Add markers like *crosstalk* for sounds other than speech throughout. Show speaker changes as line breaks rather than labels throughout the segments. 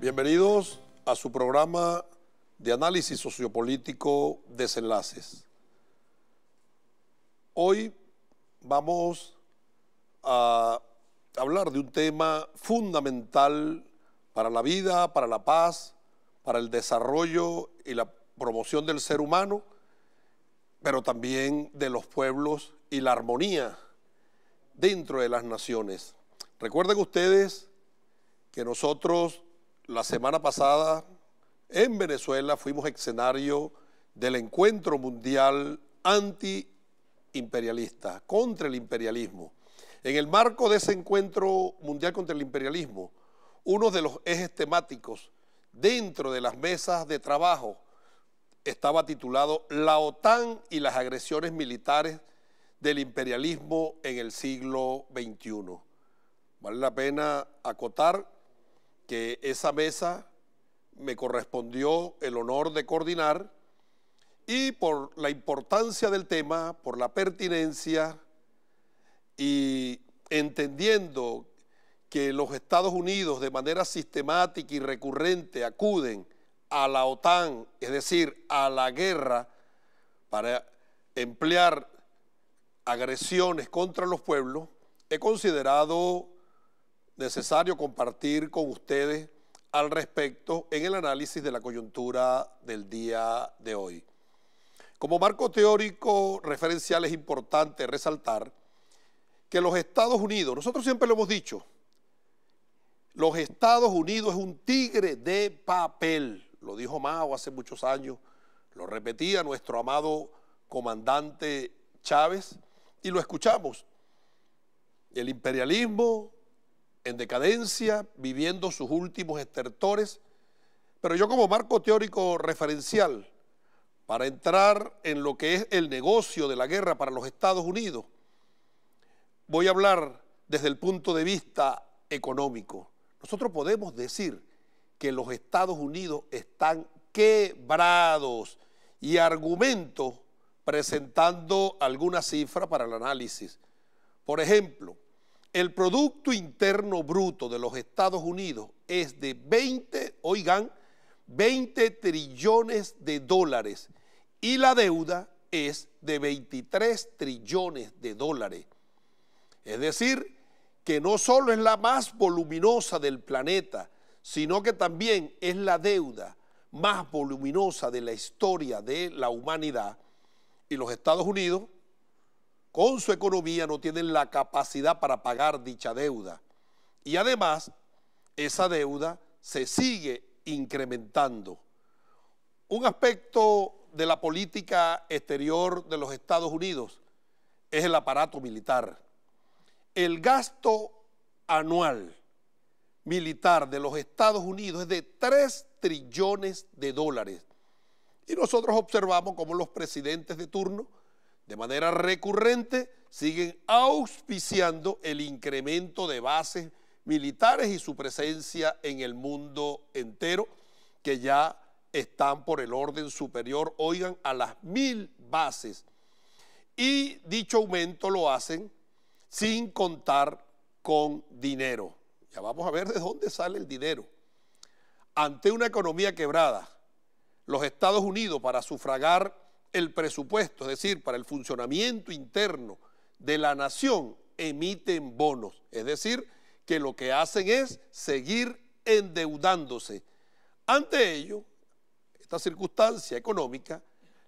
Bienvenidos a su programa de análisis sociopolítico Desenlaces. Hoy vamos a hablar de un tema fundamental para la vida, para la paz, para el desarrollo y la promoción del ser humano, pero también de los pueblos y la armonía dentro de las naciones. Recuerden ustedes que nosotros la semana pasada en Venezuela fuimos escenario del encuentro mundial antiimperialista, contra el imperialismo. En el marco de ese encuentro mundial contra el imperialismo, uno de los ejes temáticos dentro de las mesas de trabajo estaba titulado La OTAN y las agresiones militares del imperialismo en el siglo XXI. Vale la pena acotar que esa mesa me correspondió el honor de coordinar y por la importancia del tema, por la pertinencia y entendiendo que los Estados Unidos de manera sistemática y recurrente acuden a la OTAN, es decir, a la guerra, para emplear agresiones contra los pueblos, he considerado necesario compartir con ustedes al respecto en el análisis de la coyuntura del día de hoy. Como marco teórico referencial es importante resaltar que los Estados Unidos, nosotros siempre lo hemos dicho, los Estados Unidos es un tigre de papel lo dijo Mao hace muchos años, lo repetía nuestro amado comandante Chávez y lo escuchamos. El imperialismo en decadencia, viviendo sus últimos estertores, pero yo como marco teórico referencial, para entrar en lo que es el negocio de la guerra para los Estados Unidos, voy a hablar desde el punto de vista económico. Nosotros podemos decir que los Estados Unidos están quebrados y argumento presentando alguna cifra para el análisis. Por ejemplo, el Producto Interno Bruto de los Estados Unidos es de 20, oigan, 20 trillones de dólares y la deuda es de 23 trillones de dólares. Es decir, que no solo es la más voluminosa del planeta, sino que también es la deuda más voluminosa de la historia de la humanidad. Y los Estados Unidos, con su economía, no tienen la capacidad para pagar dicha deuda. Y además, esa deuda se sigue incrementando. Un aspecto de la política exterior de los Estados Unidos es el aparato militar. El gasto anual militar de los Estados Unidos es de 3 trillones de dólares. Y nosotros observamos cómo los presidentes de turno, de manera recurrente, siguen auspiciando el incremento de bases militares y su presencia en el mundo entero, que ya están por el orden superior, oigan, a las mil bases. Y dicho aumento lo hacen sin contar con dinero. Ya vamos a ver de dónde sale el dinero. Ante una economía quebrada, los Estados Unidos para sufragar el presupuesto, es decir, para el funcionamiento interno de la nación, emiten bonos. Es decir, que lo que hacen es seguir endeudándose. Ante ello, esta circunstancia económica,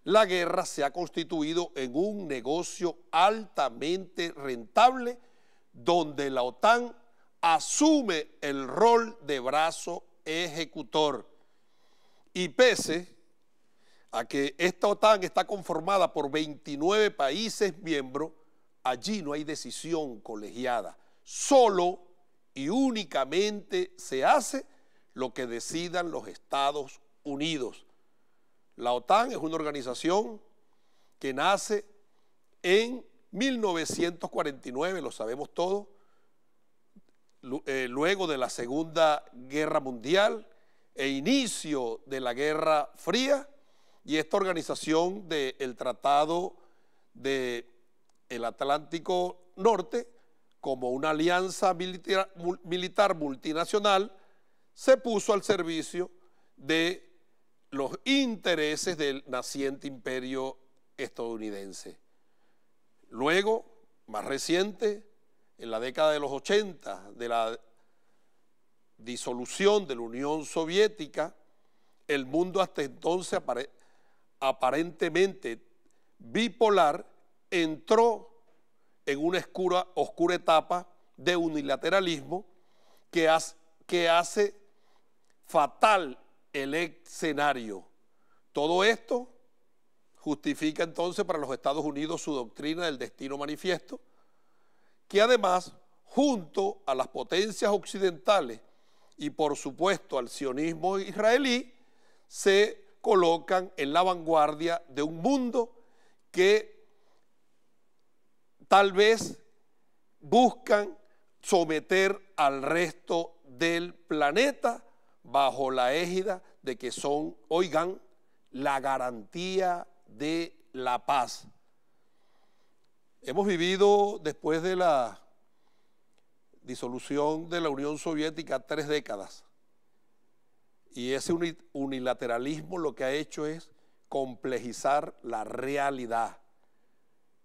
la guerra se ha constituido en un negocio altamente rentable donde la OTAN asume el rol de brazo ejecutor. Y pese a que esta OTAN está conformada por 29 países miembros, allí no hay decisión colegiada. Solo y únicamente se hace lo que decidan los Estados Unidos. La OTAN es una organización que nace en 1949, lo sabemos todos, eh, luego de la Segunda Guerra Mundial e inicio de la Guerra Fría y esta organización del Tratado del el Atlántico Norte como una alianza militar multinacional se puso al servicio de los intereses del naciente imperio estadounidense. Luego, más reciente, en la década de los 80 de la disolución de la Unión Soviética, el mundo hasta entonces aparentemente bipolar entró en una oscura, etapa de unilateralismo que, que hace fatal el escenario. Todo esto justifica entonces para los Estados Unidos su doctrina del destino manifiesto, que además, junto a las potencias occidentales y por supuesto al sionismo israelí, se colocan en la vanguardia de un mundo que tal vez buscan someter al resto del planeta bajo la égida de que son, oigan, la garantía de la paz. Hemos vivido después de la disolución de la Unión Soviética tres décadas. Y ese unilateralismo lo que ha hecho es complejizar la realidad.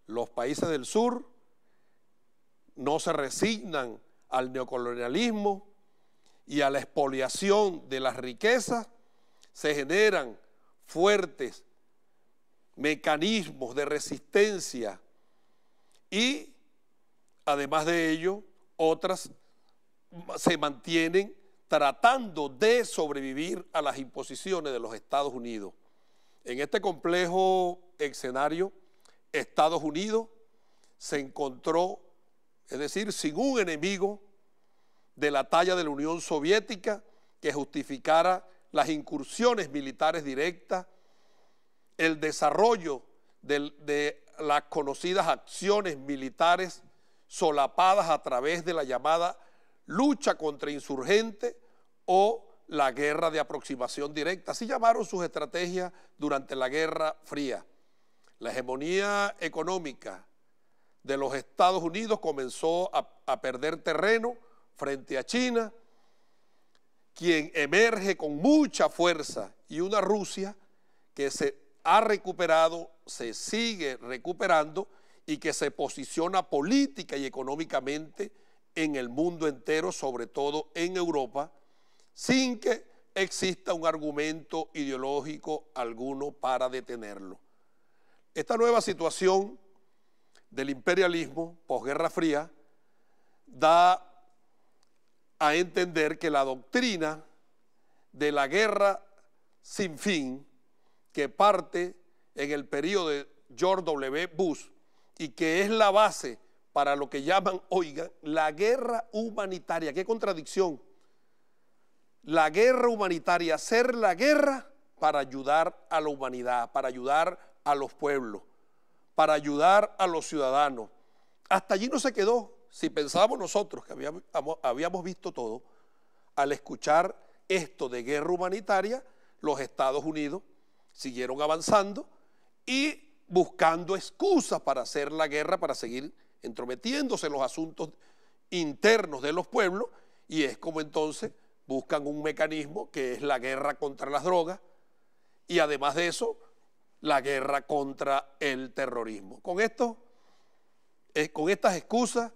Los países del sur no se resignan al neocolonialismo y a la expoliación de las riquezas. Se generan fuertes mecanismos de resistencia y además de ello, otras se mantienen tratando de sobrevivir a las imposiciones de los Estados Unidos. En este complejo escenario, Estados Unidos se encontró, es decir, sin un enemigo de la talla de la Unión Soviética que justificara las incursiones militares directas, el desarrollo de, las conocidas acciones militares solapadas a través de la llamada lucha contra insurgente o la guerra de aproximación directa. Así llamaron sus estrategias durante la Guerra Fría. La hegemonía económica de los Estados Unidos comenzó a perder terreno frente a China, quien emerge con mucha fuerza, y una Rusia que se ha recuperado, se sigue recuperando y que se posiciona política y económicamente en el mundo entero, sobre todo en Europa, sin que exista un argumento ideológico alguno para detenerlo. Esta nueva situación del imperialismo, posguerra fría, da a entender que la doctrina de la guerra sin fin que parte en el periodo de George W. Bush y que es la base para lo que llaman, oigan, la guerra humanitaria. Qué contradicción. La guerra humanitaria, ser la guerra para ayudar a la humanidad, para ayudar a los pueblos, para ayudar a los ciudadanos. Hasta allí no se quedó. Si pensábamos nosotros que habíamos visto todo, al escuchar esto de guerra humanitaria, los Estados Unidos siguieron avanzando y buscando excusas para hacer la guerra, para seguir entrometiéndose en los asuntos internos de los pueblos, y es como entonces buscan un mecanismo que es la guerra contra las drogas y además de eso, la guerra contra el terrorismo. Con esto, con estas excusas,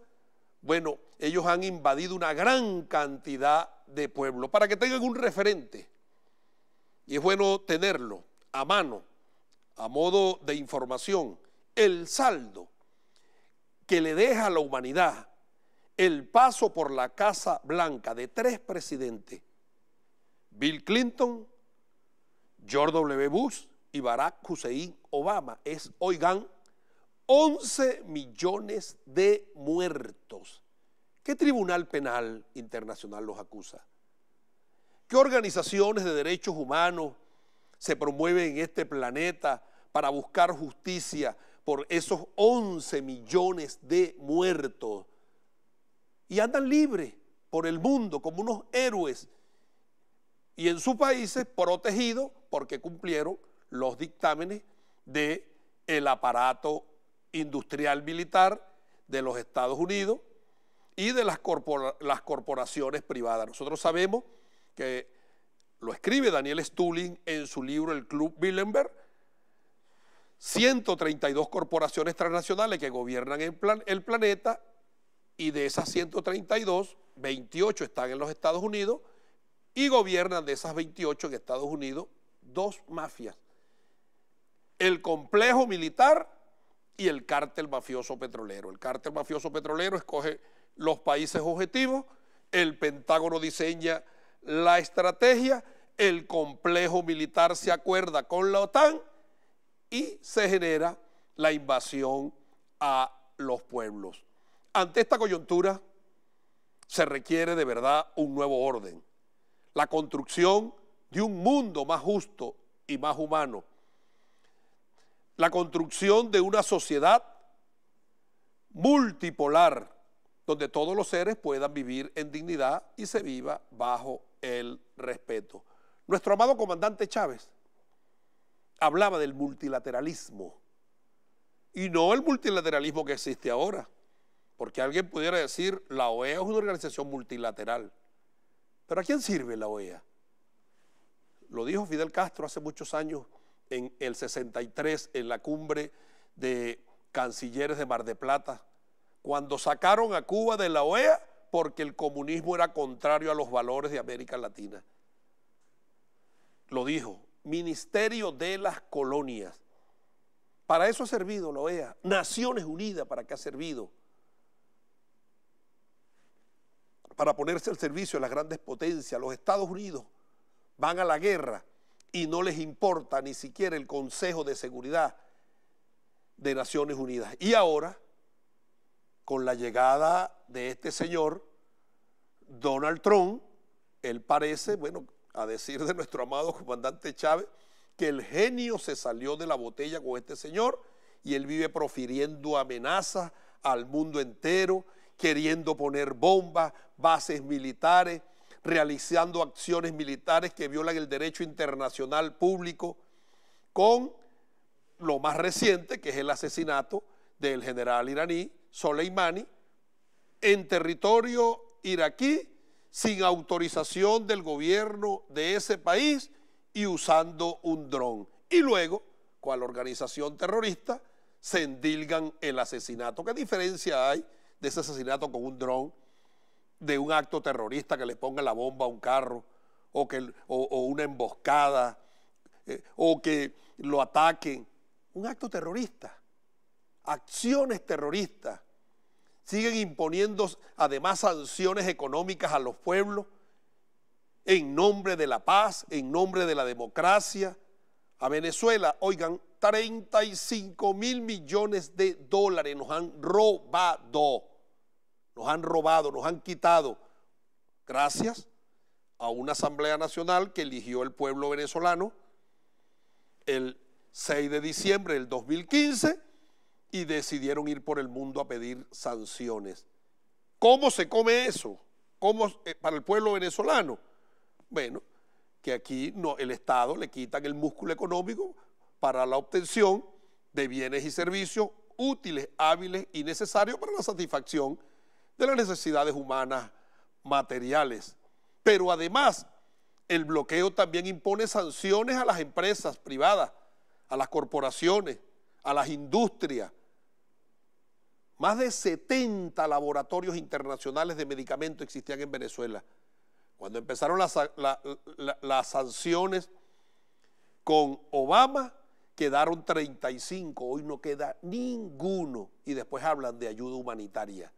bueno, ellos han invadido una gran cantidad de pueblos para que tengan un referente. Y es bueno tenerlo a mano, a modo de información, el saldo que le deja a la humanidad el paso por la Casa Blanca de tres presidentes, Bill Clinton, George W. Bush y Barack Hussein Obama, es, oigan, 11 millones de muertos. ¿Qué tribunal penal internacional los acusa? ¿Qué organizaciones de derechos humanos se promueve en este planeta para buscar justicia por esos 11 millones de muertos. Y andan libres por el mundo como unos héroes. Y en sus países protegidos porque cumplieron los dictámenes del el aparato industrial militar de los Estados Unidos y de las corporaciones privadas. Nosotros sabemos que lo escribe Daniel Stulling en su libro El Club Billenberg, 132 corporaciones transnacionales que gobiernan plan, el planeta y de esas 132, 28 están en los Estados Unidos y gobiernan de esas 28 en Estados Unidos dos mafias, el complejo militar y el cártel mafioso petrolero. El cártel mafioso petrolero escoge los países objetivos, el Pentágono diseña la estrategia el complejo militar se acuerda con la OTAN y se genera la invasión a los pueblos. Ante esta coyuntura se requiere de verdad un nuevo orden, la construcción de un mundo más justo y más humano, la construcción de una sociedad multipolar, donde todos los seres puedan vivir en dignidad y se viva bajo el respeto. Nuestro amado comandante Chávez hablaba del multilateralismo y no el multilateralismo que existe ahora, porque alguien pudiera decir, la OEA es una organización multilateral. Pero ¿a quién sirve la OEA? Lo dijo Fidel Castro hace muchos años en el 63, en la cumbre de cancilleres de Mar de Plata, cuando sacaron a Cuba de la OEA porque el comunismo era contrario a los valores de América Latina lo dijo, Ministerio de las Colonias. Para eso ha servido la OEA, Naciones Unidas, para qué ha servido. Para ponerse al servicio de las grandes potencias, los Estados Unidos van a la guerra y no les importa ni siquiera el Consejo de Seguridad de Naciones Unidas. Y ahora, con la llegada de este señor, Donald Trump, él parece, bueno, a decir de nuestro amado comandante Chávez, que el genio se salió de la botella con este señor y él vive profiriendo amenazas al mundo entero, queriendo poner bombas, bases militares, realizando acciones militares que violan el derecho internacional público, con lo más reciente, que es el asesinato del general iraní Soleimani, en territorio iraquí sin autorización del gobierno de ese país y usando un dron. Y luego, cual organización terrorista, se endilgan el asesinato. ¿Qué diferencia hay de ese asesinato con un dron, de un acto terrorista que le ponga la bomba a un carro, o, que, una emboscada, eh, o que lo ataquen? Un acto terrorista, acciones terroristas siguen imponiendo además sanciones económicas a los pueblos en nombre de la paz, en nombre de la democracia. A Venezuela, oigan, 35 mil millones de dólares nos han robado, nos han robado, nos han quitado, gracias a una Asamblea Nacional que eligió el pueblo venezolano el 6 de diciembre del 2015 y decidieron ir por el mundo a pedir sanciones. ¿Cómo se come eso? ¿Cómo eh, para el pueblo venezolano? Bueno, que aquí el Estado le quita el músculo económico para la obtención de bienes y servicios útiles, hábiles y necesarios para la satisfacción de las necesidades humanas materiales. Pero además, el bloqueo también impone sanciones a las empresas privadas, a las corporaciones, a las industrias, más de 70 laboratorios internacionales de medicamentos existían en Venezuela. Cuando empezaron las, sanciones con Obama, quedaron 35, hoy no queda ninguno. Y después hablan de ayuda humanitaria.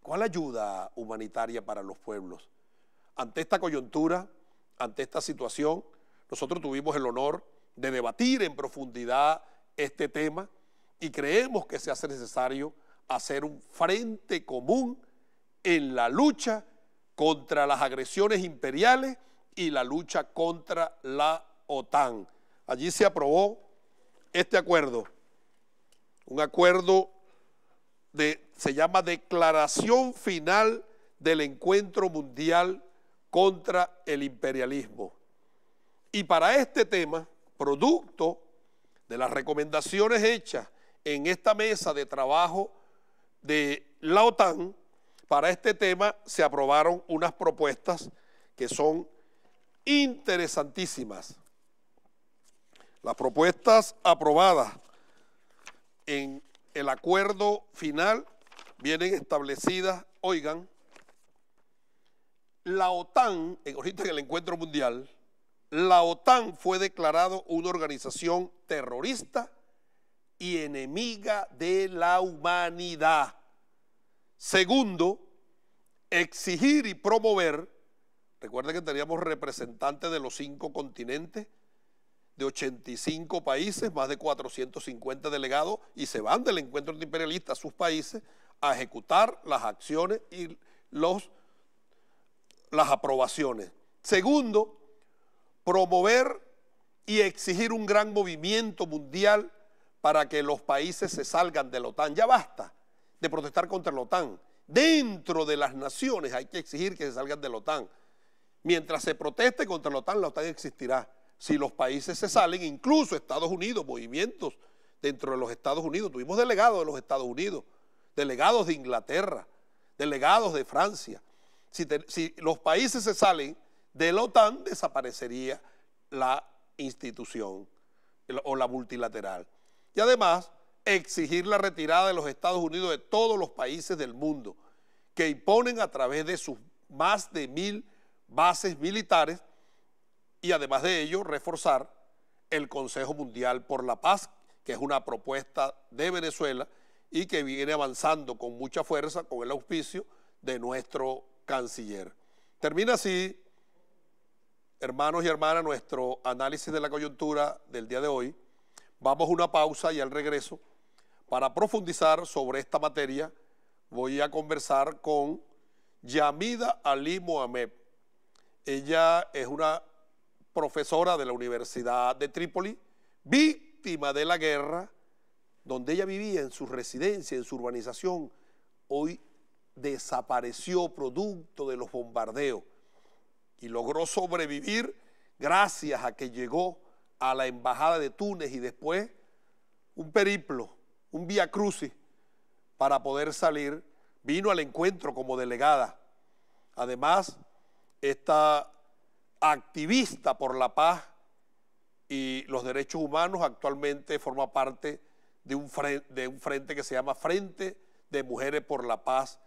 ¿Cuál ayuda humanitaria para los pueblos? Ante esta coyuntura, ante esta situación, nosotros tuvimos el honor de debatir en profundidad este tema y creemos que se hace necesario hacer un frente común en la lucha contra las agresiones imperiales y la lucha contra la OTAN. Allí se aprobó este acuerdo, un acuerdo de, se llama Declaración Final del Encuentro Mundial contra el Imperialismo. Y para este tema, producto de las recomendaciones hechas en esta mesa de trabajo de la OTAN para este tema se aprobaron unas propuestas que son interesantísimas. Las propuestas aprobadas en el acuerdo final vienen establecidas, oigan, la OTAN, ahorita en el encuentro mundial, la OTAN fue declarado una organización terrorista y enemiga de la humanidad. Segundo, exigir y promover, recuerden que teníamos representantes de los cinco continentes, de 85 países, más de 450 delegados, y se van del encuentro imperialista a sus países a ejecutar las acciones y los, las aprobaciones. Segundo, promover y exigir un gran movimiento mundial para que los países se salgan de la OTAN. Ya basta de protestar contra la OTAN. Dentro de las naciones hay que exigir que se salgan de la OTAN. Mientras se proteste contra la OTAN, la OTAN existirá. Si los países se salen, incluso Estados Unidos, movimientos dentro de los Estados Unidos, tuvimos delegados de los Estados Unidos, delegados de Inglaterra, delegados de Francia. Si, los países se salen de la OTAN, desaparecería la institución o la multilateral. Y además, exigir la retirada de los Estados Unidos de todos los países del mundo que imponen a través de sus más de mil bases militares y además de ello reforzar el Consejo Mundial por la Paz, que es una propuesta de Venezuela y que viene avanzando con mucha fuerza con el auspicio de nuestro canciller. Termina así, hermanos y hermanas, nuestro análisis de la coyuntura del día de hoy. Vamos a una pausa y al regreso, para profundizar sobre esta materia, voy a conversar con Yamida Ali Mohamed. Ella es una profesora de la Universidad de Trípoli, víctima de la guerra, donde ella vivía en su residencia, en su urbanización. Hoy desapareció producto de los bombardeos y logró sobrevivir gracias a que llegó a la embajada de Túnez y después un periplo, un vía crucis para poder salir. Vino al encuentro como delegada. Además, esta activista por la paz y los derechos humanos actualmente forma parte de un, de un frente que se llama Frente de Mujeres por la Paz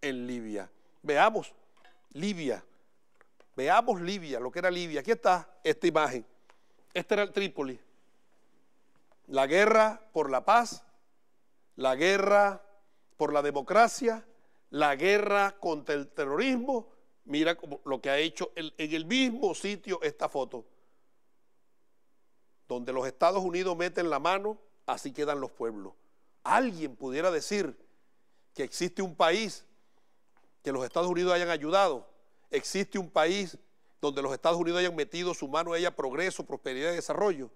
en Libia. Veamos Libia, veamos Libia, lo que era Libia. Aquí está esta imagen. Este era el Trípoli. La guerra por la paz, la guerra por la democracia, la guerra contra el terrorismo. Mira lo que ha hecho en el mismo sitio esta foto. Donde los Estados Unidos meten la mano, así quedan los pueblos. Alguien pudiera decir que existe un país que los Estados Unidos hayan ayudado, existe un país donde los Estados Unidos hayan metido su mano a ella progreso, prosperidad y desarrollo.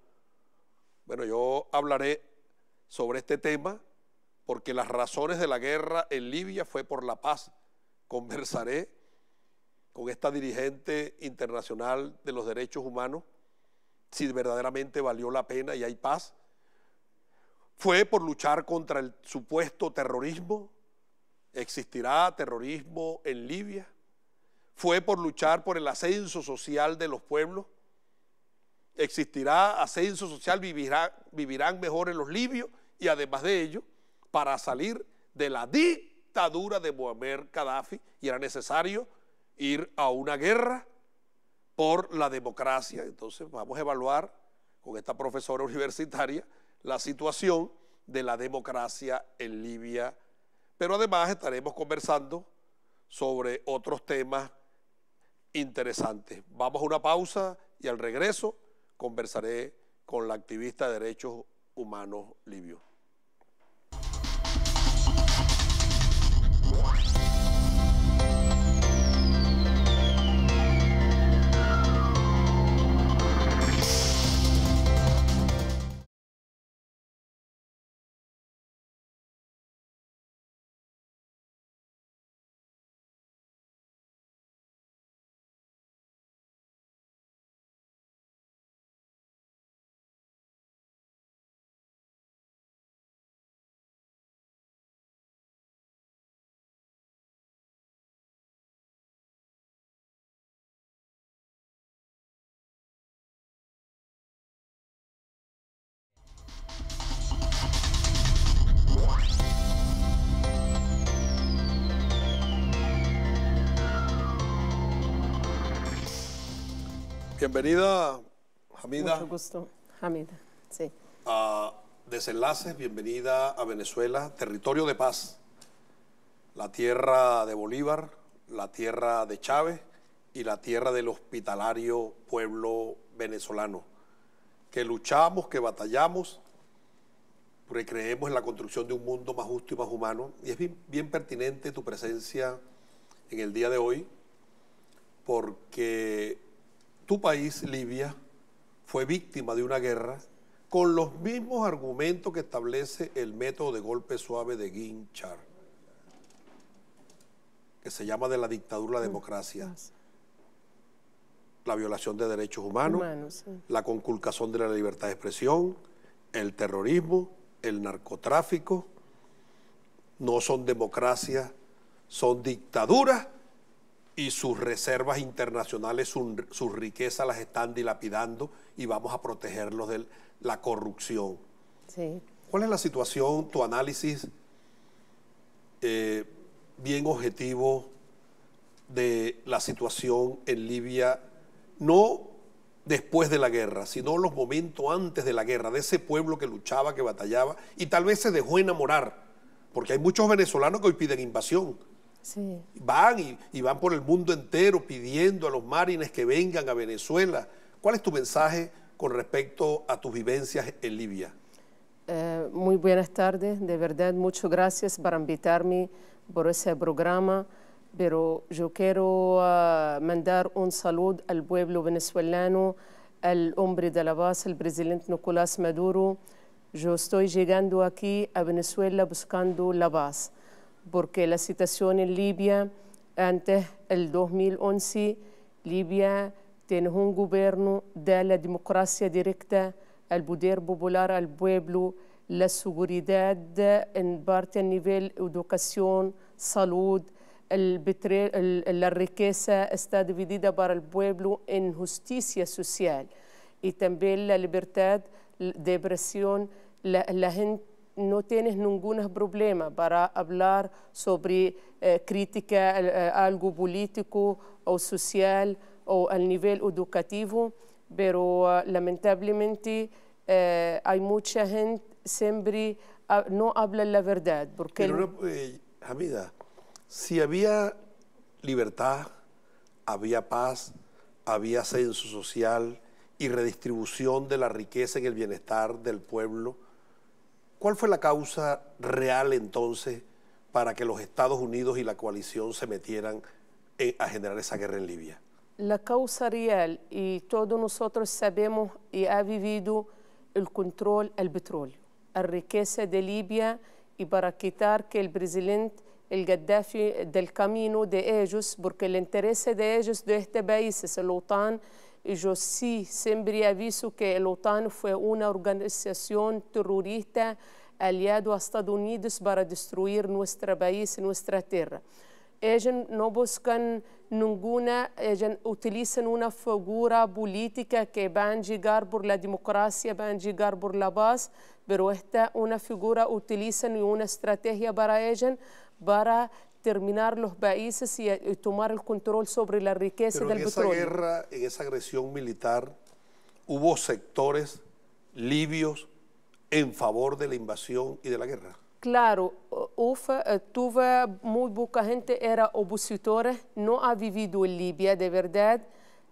Bueno, yo hablaré sobre este tema porque las razones de la guerra en Libia fue por la paz. Conversaré con esta dirigente internacional de los derechos humanos si verdaderamente valió la pena y hay paz. Fue por luchar contra el supuesto terrorismo. ¿Existirá terrorismo en Libia? fue por luchar por el ascenso social de los pueblos. Existirá ascenso social, vivirán mejor en los libios y además de ello, para salir de la dictadura de Muammar Gaddafi, y era necesario ir a una guerra por la democracia. Entonces vamos a evaluar con esta profesora universitaria la situación de la democracia en Libia. Pero además estaremos conversando sobre otros temas Interesante. Vamos a una pausa y al regreso conversaré con la activista de derechos humanos Livio. Bienvenida, Hamida. Mucho
gusto, Hamida, sí.
A Desenlaces, bienvenida a Venezuela, territorio de paz, la tierra de Bolívar, la tierra de Chávez y la tierra del hospitalario pueblo venezolano, que luchamos, que batallamos, porque creemos en la construcción de un mundo más justo y más humano. Y es bien pertinente tu presencia en el día de hoy, porque tu país, Libia, fue víctima de una guerra con los mismos argumentos que establece el método de golpe suave de Char, que se llama de la dictadura la democracia. La violación de derechos humanos, la conculcación de la libertad de expresión, el terrorismo, el narcotráfico, no son democracias, son dictaduras y sus reservas internacionales, sus riquezas las están dilapidando y vamos a protegerlos de la corrupción. ¿Cuál es la situación, tu análisis eh, bien objetivo de la situación en Libia, no después de la guerra, sino los momentos antes de la guerra, de ese pueblo que luchaba, que batallaba y tal vez se dejó enamorar, porque hay muchos venezolanos que hoy piden invasión Van y, van por el mundo entero pidiendo a los marines que vengan a Venezuela. ¿Cuál es tu mensaje con respecto a tus vivencias en Libia?
Eh, muy buenas tardes, de verdad muchas gracias por invitarme por ese programa, pero yo quiero ah, mandar un saludo al pueblo venezolano, al hombre de la base, el presidente Nicolás Maduro. Yo estoy llegando aquí a Venezuela buscando la paz porque la situación en Libia antes del 2011, Libia tiene un gobierno de la democracia directa, el poder popular, al pueblo, la seguridad en parte a nivel educación, salud, el la riqueza está dividida para el pueblo en justicia social y también la libertad, de la, la gente no tienes ningún problema para hablar sobre eh, crítica eh, algo político o social o al nivel educativo, pero ah, lamentablemente eh, hay mucha gente siempre ah, no habla la verdad. Porque
si había libertad, había paz, había censo social y redistribución de la riqueza en el bienestar del pueblo, ¿Cuál fue la causa real entonces para que los Estados Unidos y la coalición se metieran eh, a generar esa guerra en Libia?
La causa real, y todos nosotros sabemos y ha vivido el control al petróleo, la riqueza de Libia y para quitar que el presidente el Gaddafi del camino de ellos, porque el interés de ellos de este país es la OTAN, yo sí siempre aviso que el OTAN fue una organización terrorista aliado a Estados Unidos para destruir nuestro país, y nuestra tierra. Ellos no buscan ninguna, ellos utilizan una figura política que van a llegar por la democracia, van a llegar por la paz, pero esta una figura utilizan y una estrategia para ellos para terminar los países eh, y, tomar el control sobre la riqueza del petróleo. En esa
guerra, en esa agresión militar, hubo sectores libios en favor de la invasión y de la guerra.
Claro, UFA eh, tuvo muy poca gente, era opositora, no ha vivido en Libia de verdad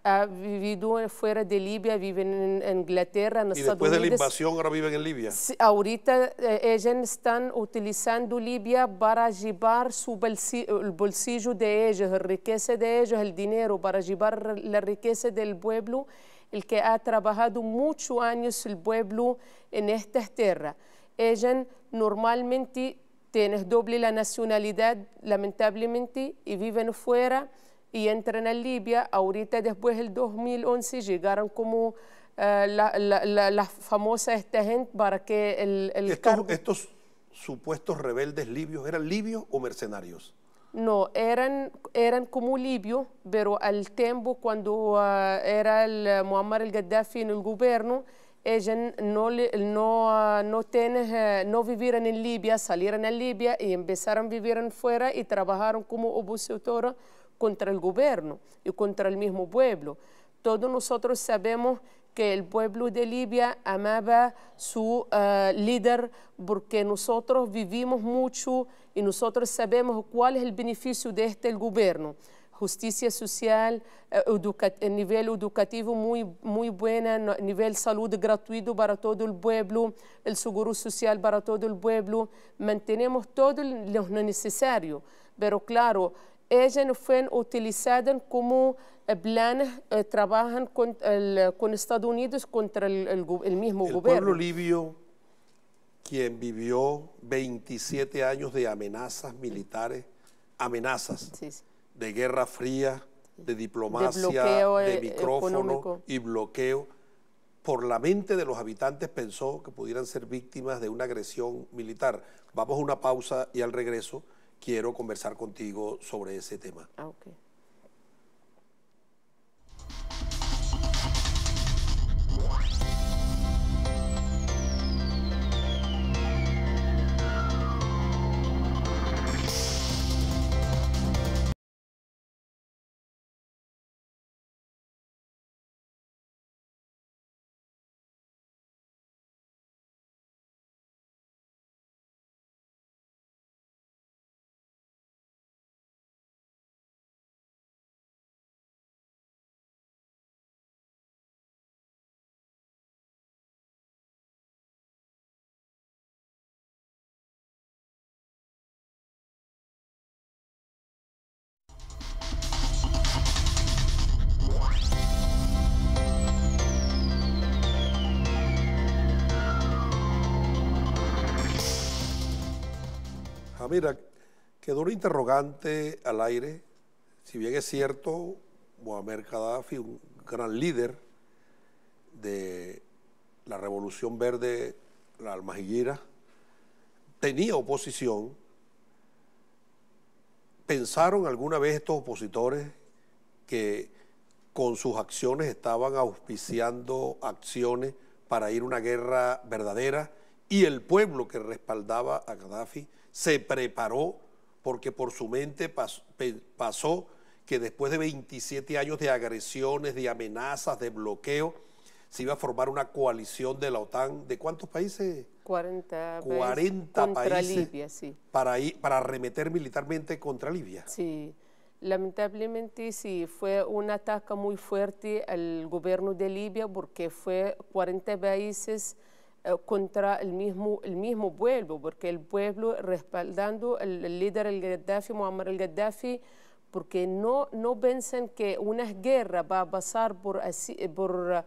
ha vivido fuera de Libia, vive en Inglaterra, en después de la invasión
ahora viven en Libia.
ahorita eh, ellos están utilizando Libia para llevar su el bolsillo de ellos, la riqueza de ellos, el dinero, para llevar la riqueza del pueblo, el que ha trabajado muchos años el pueblo en estas tierras. Ellos normalmente tienen doble la nacionalidad, lamentablemente, y viven fuera y entran a Libia. Ahorita después del 2011 llegaron como eh, las la, famosa gente para que el...
estos, supuestos rebeldes libios eran libios o mercenarios?
No, eran, eran como libios, pero al tiempo cuando eh, era el, eh, Muammar el Gaddafi en el gobierno, ellos no, no, no, no vivieron en Libia, salieron a Libia y empezaron a vivir fuera y trabajaron como opositores contra el gobierno y contra el mismo pueblo. Todos nosotros sabemos que el pueblo de Libia amaba su eh, líder porque nosotros vivimos mucho y nosotros sabemos cuál es el beneficio de este el gobierno. Justicia social, eh, eh, nivel educativo muy, muy buena, nivel salud gratuito para todo el pueblo, el seguro social para todo el pueblo. Mantenemos todo lo necesario, pero claro, ellas fueron utilizadas como eh, planes, eh, trabajan eh, con, Estados Unidos contra el, mismo gobierno. El pueblo
libio, quien vivió 27 años de amenazas militares, amenazas de guerra fría, de diplomacia, de, micrófono y bloqueo, por la mente de los habitantes pensó que pudieran ser víctimas de una agresión militar. Vamos a una pausa y al regreso quiero conversar contigo sobre ese tema. Ah, Mira, quedó un interrogante al aire. Si bien es cierto, ...Mohamed Gaddafi, un gran líder de la Revolución Verde, la Almajillera, tenía oposición. ¿Pensaron alguna vez estos opositores que con sus acciones estaban auspiciando acciones para ir a una guerra verdadera y el pueblo que respaldaba a Gaddafi se preparó porque por su mente pasó, que después de 27 años de agresiones, de amenazas, de bloqueo, se iba a formar una coalición de la OTAN. ¿De cuántos países?
40, 40 países Libia, sí.
para, ir, para arremeter militarmente contra Libia.
Sí, lamentablemente sí, fue un ataque muy fuerte al gobierno de Libia porque fue 40 países eh, contra el mismo, el mismo pueblo, porque el pueblo respaldando el, líder el Gaddafi, Muammar el Gaddafi, porque no, no piensan que una guerra va a pasar por así, eh, por,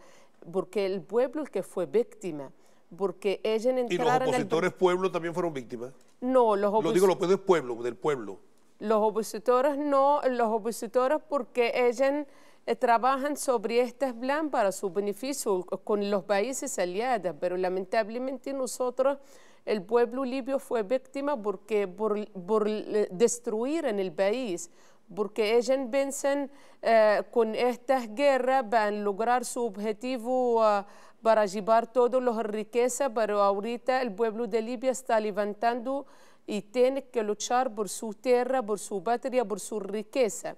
porque el pueblo el que fue víctima, porque ellos entraron... ¿Y los opositores
pueblo también fueron víctimas?
No, los opositores... Lo digo, los
pueblo, del pueblo.
Los opositores no, los opositores porque ellos trabajan sobre este plan para su beneficio con los países aliados, pero lamentablemente nosotros, el pueblo libio fue víctima porque por, destruir en el país, porque ellos piensan eh, con esta guerra van a lograr su objetivo eh, para llevar todas las riquezas, pero ahorita el pueblo de Libia está levantando y tiene que luchar por su tierra, por su patria, por su riqueza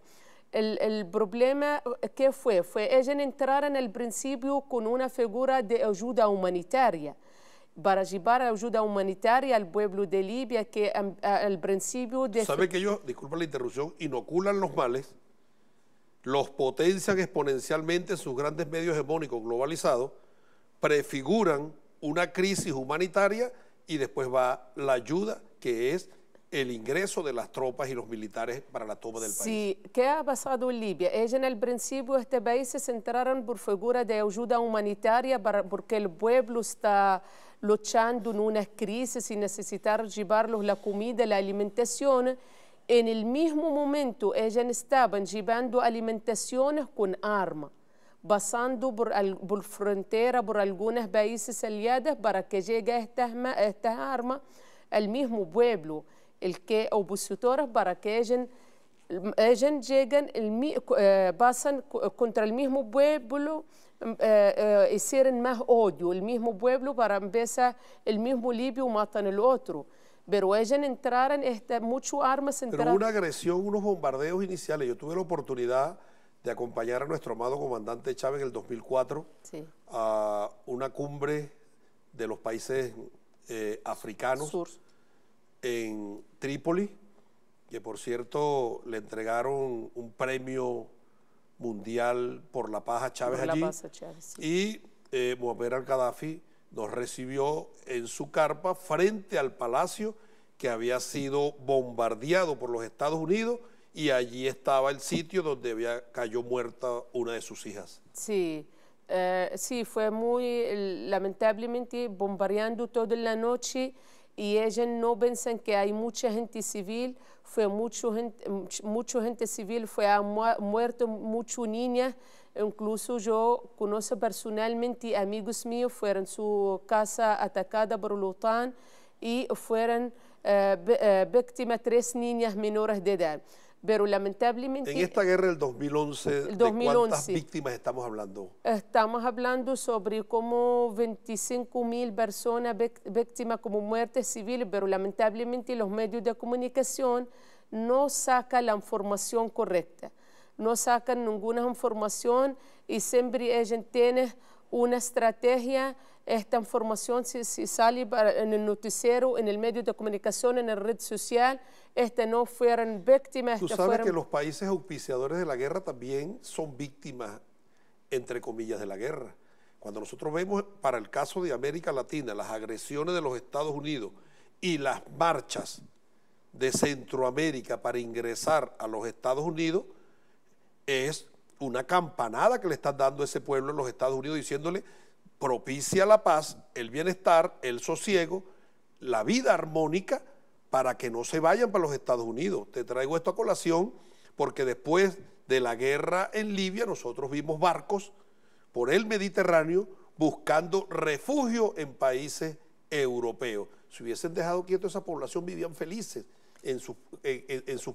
el, problema, eh, ¿qué fue? Fue ellos entraron al principio con una figura de ayuda humanitaria para llevar ayuda humanitaria al pueblo de Libia que em, al principio... De... ¿Sabe que
ellos, disculpa la interrupción, inoculan los males, los potencian exponencialmente sus grandes medios hegemónicos globalizados, prefiguran una crisis humanitaria y después va la ayuda que es el ingreso de las tropas y los militares para la toma del país. Sí,
¿qué ha pasado en Libia? Ellos en el principio este país se centraron por figura de ayuda humanitaria porque el pueblo está luchando en una crisis y necesitar llevarlos la comida, la alimentación. En el mismo momento ellos estaban llevando alimentaciones con armas pasando por, frontera, por algunos países aliados para que llegue estas esta arma al mismo pueblo el que opositoras para que ellos lleguen llegan el, eh, pasan contra el mismo pueblo eh, eh, hicieron más odio, el mismo pueblo para empezar el mismo Libio matan el otro pero ellos entraron, este, mucho armas entraron. Pero una
agresión, unos bombardeos iniciales. Yo tuve la oportunidad de acompañar a nuestro amado comandante Chávez en el 2004 a una cumbre de los países africanos en Trípoli, que por cierto le entregaron un premio mundial por la paz a Chávez allí. Y eh, al-Gaddafi nos recibió en su carpa frente al palacio que había sido bombardeado por los Estados Unidos y allí estaba el sitio donde había, cayó muerta una de sus hijas.
Sí, eh, sí, fue muy lamentablemente bombardeando toda la noche y ellos no piensan que hay mucha gente civil, fue mucho gente, gente civil, fue muerto muchas niñas, incluso yo conozco personalmente amigos míos fueron su casa atacada por el OTAN y fueron eh, eh, víctimas tres niñas menores de edad pero lamentablemente... En esta
guerra del 2011, ¿de cuántas víctimas estamos hablando?
Estamos hablando sobre como 25 mil personas víctimas como muertes civiles, pero lamentablemente los medios de comunicación no sacan la información correcta, no sacan ninguna información y siempre ellos tienen una estrategia esta información si, sale en el noticiero, en el medio de comunicación, en la red social, este no fueran víctimas. Tú este sabes que los
países auspiciadores de la guerra también son víctimas, entre comillas, de la guerra. Cuando nosotros vemos, para el caso de América Latina, las agresiones de los Estados Unidos y las marchas de Centroamérica para ingresar a los Estados Unidos, es una campanada que le están dando ese pueblo en los Estados Unidos diciéndole propicia la paz, el bienestar, el sosiego, la vida armónica para que no se vayan para los Estados Unidos. Te traigo esto a colación porque después de la guerra en Libia nosotros vimos barcos por el Mediterráneo buscando refugio en países europeos. Si hubiesen dejado quieto esa población vivían felices. En, sus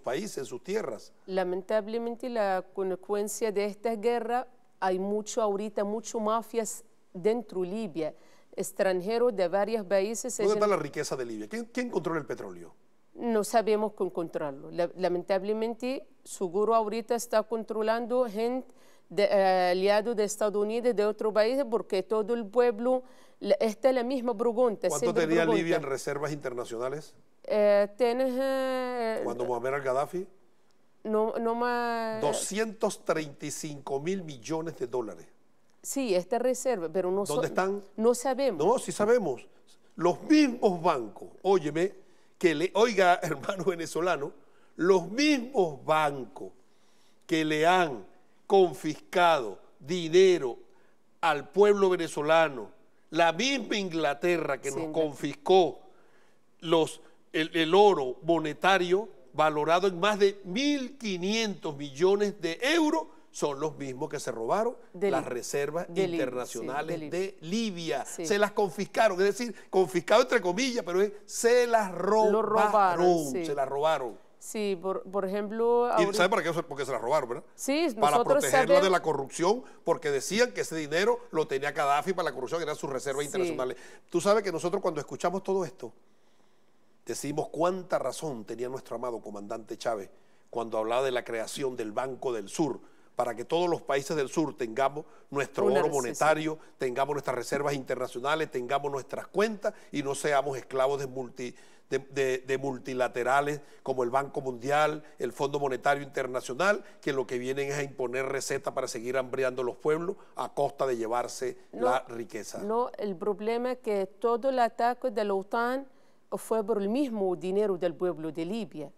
países, en sus tierras.
Lamentablemente la consecuencia de esta guerra hay mucho ahorita, mucho mafias dentro Libia, extranjeros de varios países. ¿Dónde está la
riqueza de Libia? ¿Quién, controla el petróleo?
No sabemos cómo controlarlo. Lamentablemente, seguro ahorita está controlando gente de, eh, aliado de Estados Unidos, de otros países, porque todo el pueblo está es la misma pregunta. ¿Cuánto tenía Libia en
reservas internacionales?
Eh, tienes... Eh,
¿Cuándo Mohamed al-Gaddafi?
No, no más...
235 mil millones de dólares.
Sí, esta reserva, pero no ¿Dónde están? No sabemos.
No, sí sabemos. Los mismos bancos, óyeme, que le, oiga, *laughs* hermano venezolano, los mismos bancos que le han confiscado dinero al pueblo venezolano, la misma Inglaterra que nos confiscó los, el, el oro monetario valorado en más de 1.500 millones de euros, son los mismos que se robaron las reservas internacionales de Libia. Se las confiscaron, es decir, confiscado entre comillas, pero se las robaron. Se las robaron.
Sí, por, ejemplo... ¿Y sabe para
qué? Porque se las robaron, ¿verdad? Sí, Para protegerla de la corrupción, porque decían que ese dinero lo tenía Gaddafi para la corrupción, que eran sus reservas internacionales. Tú sabes que nosotros cuando escuchamos todo esto, decimos cuánta razón tenía nuestro amado comandante Chávez cuando hablaba de la creación del Banco del Sur, para que todos los países del sur tengamos nuestro oro monetario, tengamos nuestras reservas internacionales, tengamos nuestras cuentas y no seamos esclavos de, de, multilaterales como el Banco Mundial, el Fondo Monetario Internacional, que lo que vienen es a imponer recetas para seguir hambriando los pueblos a costa de llevarse la riqueza. No,
el problema es que todo el ataque de la OTAN fue por el mismo dinero del pueblo de Libia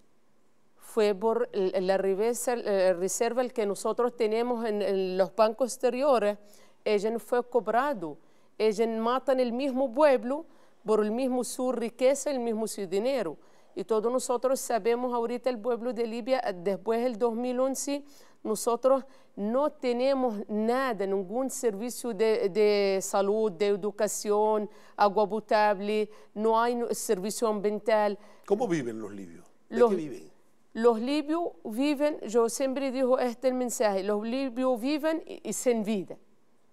fue por la reserva que nosotros tenemos en, los bancos exteriores, ella fue cobrado. Ellos matan el mismo pueblo por el mismo su riqueza, el mismo su dinero. Y todos nosotros sabemos ahorita el pueblo de Libia, eh, después del 2011, nosotros no tenemos nada, ningún servicio de, salud, de educación, agua potable, no hay servicio ambiental. ¿Cómo viven los libios? ¿De qué viven? los libios viven, yo siempre digo este el mensaje, los libios viven y, sin vida,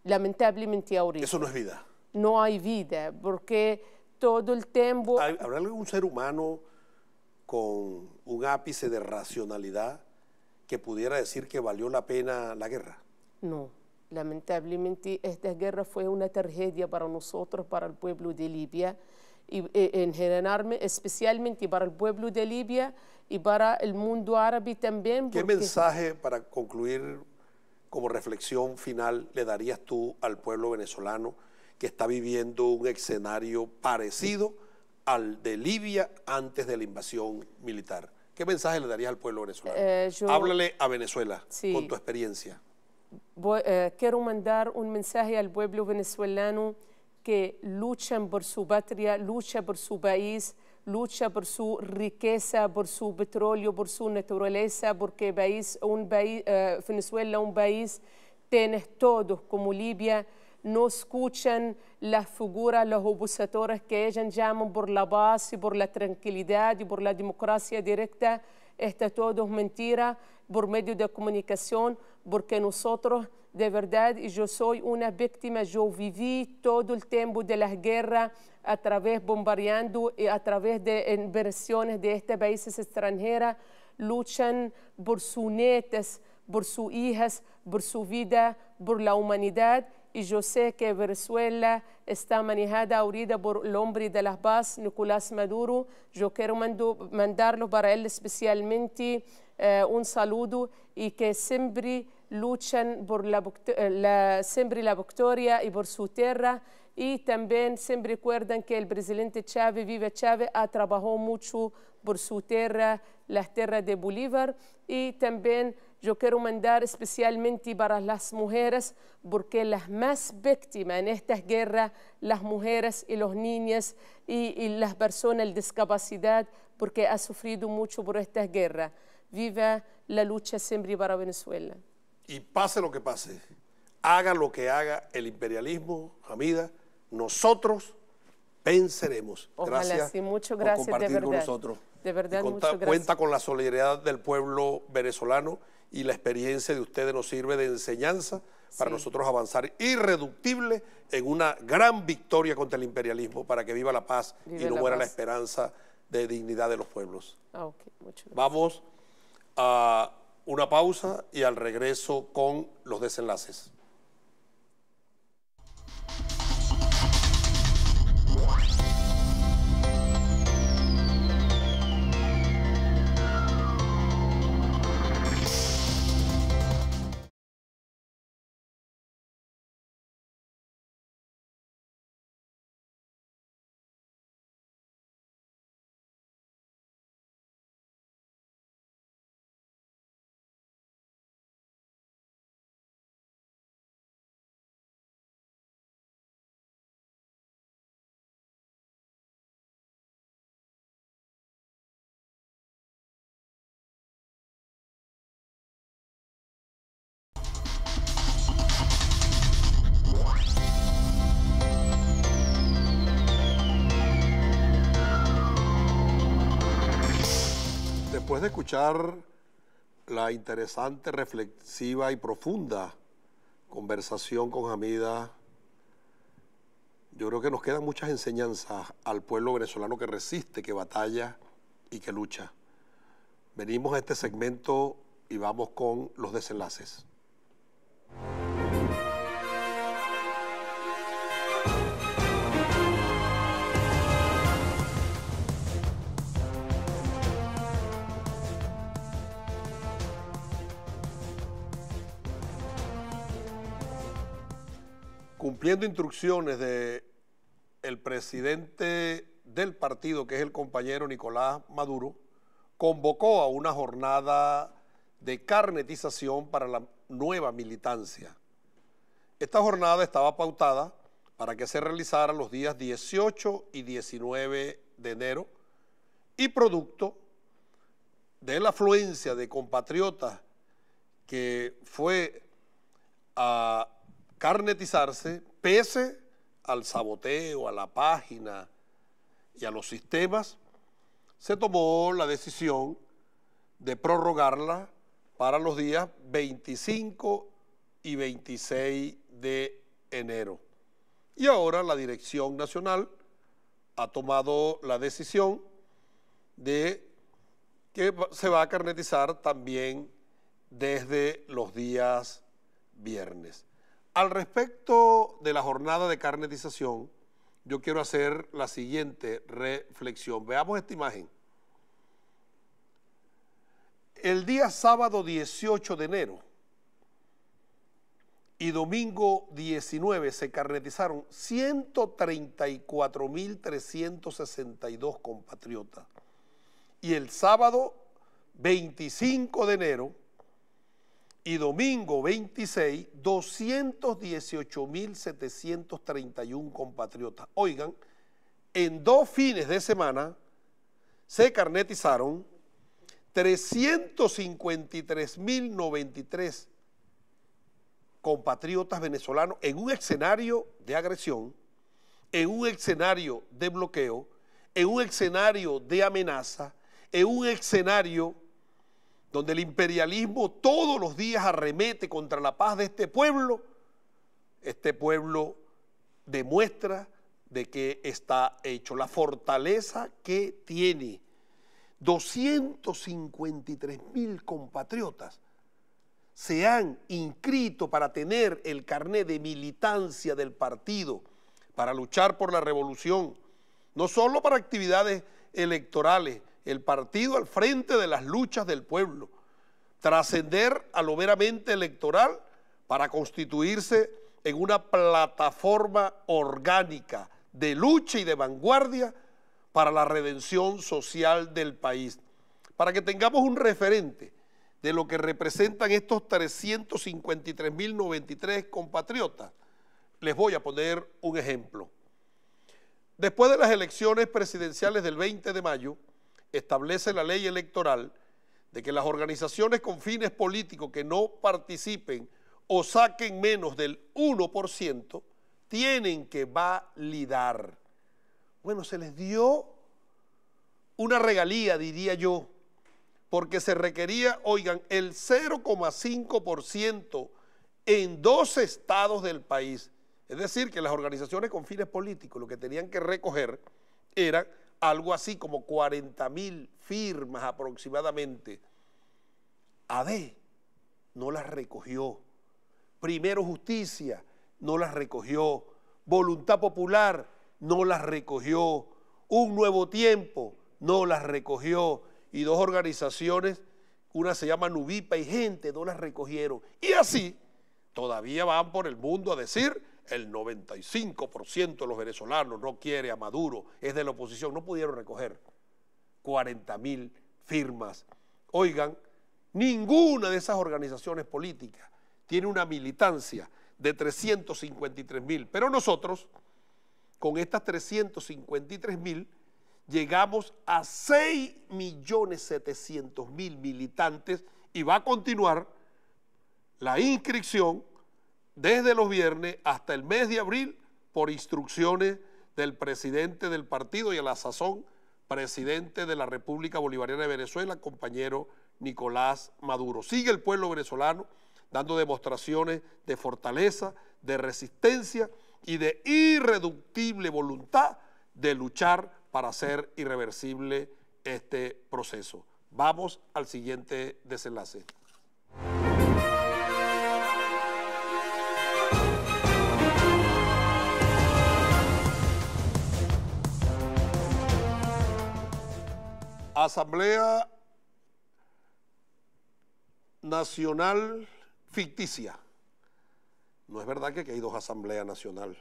lamentablemente ahorita. Eso no es vida. No hay vida, porque todo el tiempo...
¿Habrá algún ser humano con un ápice de racionalidad que pudiera decir que valió la pena la guerra?
No, lamentablemente esta guerra fue una tragedia para nosotros, para el pueblo de Libia y, eh, en general, especialmente para el pueblo de Libia y para el mundo árabe también. ¿Qué mensaje
para concluir como reflexión final le darías tú al pueblo venezolano que está viviendo un escenario parecido al de Libia antes de la invasión militar? ¿Qué mensaje le darías al pueblo venezolano? Eh, Háblale a Venezuela con tu experiencia.
Eh, quiero mandar un mensaje al pueblo venezolano que luchan por su patria, luchan por su país, luchan por su riqueza, por su petróleo, por su naturaleza, porque país, un país, eh, Venezuela un país, tienes todos como Libia, no escuchan las figuras, los abusadores que ellos llaman por la paz y por la tranquilidad y por la democracia directa. Esta todo mentira por medio de comunicación, porque nosotros, de verdad, y yo soy una víctima, yo viví todo el tiempo de las guerras a través bombardeando y a través de inversiones de estos países extranjeros, luchan por sus nietas, por sus hijas, por su vida, por la humanidad y yo sé que Venezuela está manejada ahorita por el hombre de la paz, Nicolás Maduro. Yo quiero mandarlo para él especialmente eh, un saludo y que siempre luchan por la, eh, la, siempre la victoria y por su tierra. Y también siempre recuerdan que el presidente Chávez, Vive Chávez, ha trabajado mucho por su tierra, la tierra de Bolívar y también yo quiero mandar especialmente para las mujeres, porque las más víctimas en estas guerras, las mujeres y los niños y, las personas con discapacidad, porque ha sufrido mucho por estas guerras. Viva la lucha siempre para Venezuela.
Y pase lo que pase, haga lo que haga el imperialismo, Hamida, nosotros venceremos. gracias. Sí, muchas gracias de verdad. con nosotros.
De verdad, gracias. Cuenta
con la solidaridad del pueblo venezolano y la experiencia de ustedes nos sirve de enseñanza para nosotros avanzar irreductible en una gran victoria contra el imperialismo para que viva la paz y no muera la esperanza de dignidad de los pueblos. Ah, Vamos a una pausa y al regreso con los desenlaces. de escuchar la interesante, reflexiva y profunda conversación con Hamida, yo creo que nos quedan muchas enseñanzas al pueblo venezolano que resiste, que batalla y que lucha. Venimos a este segmento y vamos con los desenlaces. cumpliendo instrucciones de el presidente del partido, que es el compañero Nicolás Maduro, convocó a una jornada de carnetización para la nueva militancia. Esta jornada estaba pautada para que se realizara los días 18 y 19 de enero y producto de la afluencia de compatriotas que fue a carnetizarse pese al saboteo, a la página y a los sistemas, se tomó la decisión de prorrogarla para los días 25 y 26 de enero. Y ahora la Dirección Nacional ha tomado la decisión de que se va a carnetizar también desde los días viernes. Al respecto de la jornada de carnetización, yo quiero hacer la siguiente reflexión. Veamos esta imagen. El día sábado 18 de enero y domingo 19 se carnetizaron 134.362 compatriotas. Y el sábado 25 de enero y domingo 26, 218.731 compatriotas. Oigan, en dos fines de semana se carnetizaron 353.093 compatriotas venezolanos en un escenario de agresión, en un escenario de bloqueo, en un escenario de amenaza, en un escenario donde el imperialismo todos los días arremete contra la paz de este pueblo, este pueblo demuestra de que está hecho, la fortaleza que tiene. 253 mil compatriotas se han inscrito para tener el carné de militancia del partido, para luchar por la revolución, no solo para actividades electorales, el partido al frente de las luchas del pueblo, trascender a lo meramente electoral para constituirse en una plataforma orgánica de lucha y de vanguardia para la redención social del país. Para que tengamos un referente de lo que representan estos 353.093 compatriotas, les voy a poner un ejemplo. Después de las elecciones presidenciales del 20 de mayo, establece la ley electoral de que las organizaciones con fines políticos que no participen o saquen menos del 1% tienen que validar. Bueno, se les dio una regalía, diría yo, porque se requería, oigan, el 0,5% en dos estados del país. Es decir, que las organizaciones con fines políticos lo que tenían que recoger era algo así como 40 mil firmas aproximadamente. AD no las recogió. Primero Justicia no las recogió. Voluntad Popular no las recogió. Un Nuevo Tiempo no las recogió. Y dos organizaciones, una se llama Nubipa y Gente, no las recogieron. Y así todavía van por el mundo a decir el 95% de los venezolanos no quiere a Maduro, es de la oposición, no pudieron recoger 40 mil firmas. Oigan, ninguna de esas organizaciones políticas tiene una militancia de 353 mil, pero nosotros, con estas 353 mil, llegamos a 6 millones 700 mil militantes y va a continuar la inscripción desde los viernes hasta el mes de abril por instrucciones del presidente del partido y a la sazón presidente de la República Bolivariana de Venezuela, compañero Nicolás Maduro. Sigue el pueblo venezolano dando demostraciones de fortaleza, de resistencia y de irreductible voluntad de luchar para hacer irreversible este proceso. Vamos al siguiente desenlace. Asamblea Nacional ficticia. No es verdad que hay dos asambleas nacionales.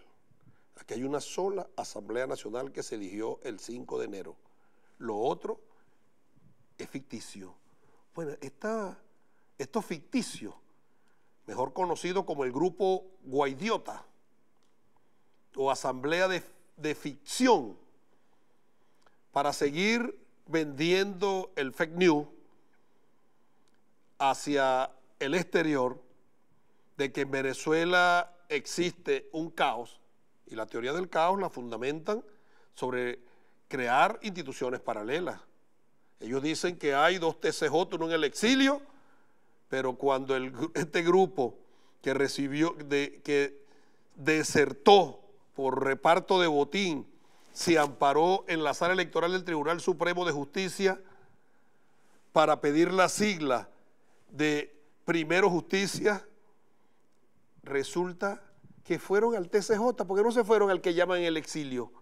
Aquí hay una sola asamblea nacional que se eligió el 5 de enero. Lo otro es ficticio. Bueno, esto esto ficticio, mejor conocido como el grupo Guaidiota o asamblea de ficción, para seguir vendiendo el fake news hacia el exterior de que en Venezuela existe un caos y la teoría del caos la fundamentan sobre crear instituciones paralelas. Ellos dicen que hay dos TCJ, uno en el exilio, pero cuando este grupo que recibió, de, que desertó por reparto de botín se amparó en la sala electoral del Tribunal Supremo de Justicia para pedir la sigla de Primero Justicia, resulta que fueron al TCJ, porque no se fueron al que llaman el exilio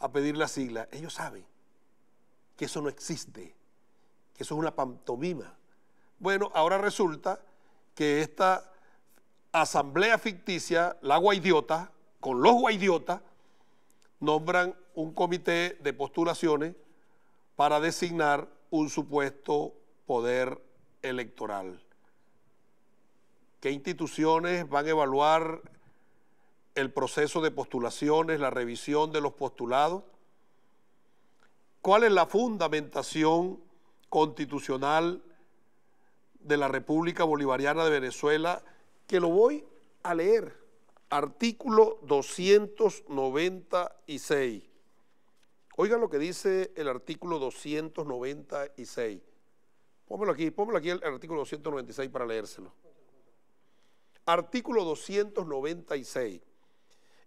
a pedir la sigla. Ellos saben que eso no existe, que eso es una pantomima. Bueno, ahora resulta que esta asamblea ficticia, la guaidiota, con los guaidiotas, nombran un comité de postulaciones para designar un supuesto poder electoral. ¿Qué instituciones van a evaluar el proceso de postulaciones, la revisión de los postulados? ¿Cuál es la fundamentación constitucional de la República Bolivariana de Venezuela? Que lo voy a leer. Artículo 296. Oigan lo que dice el artículo 296. Pónmelo aquí, pónmelo aquí el artículo 296 para leérselo. Artículo 296.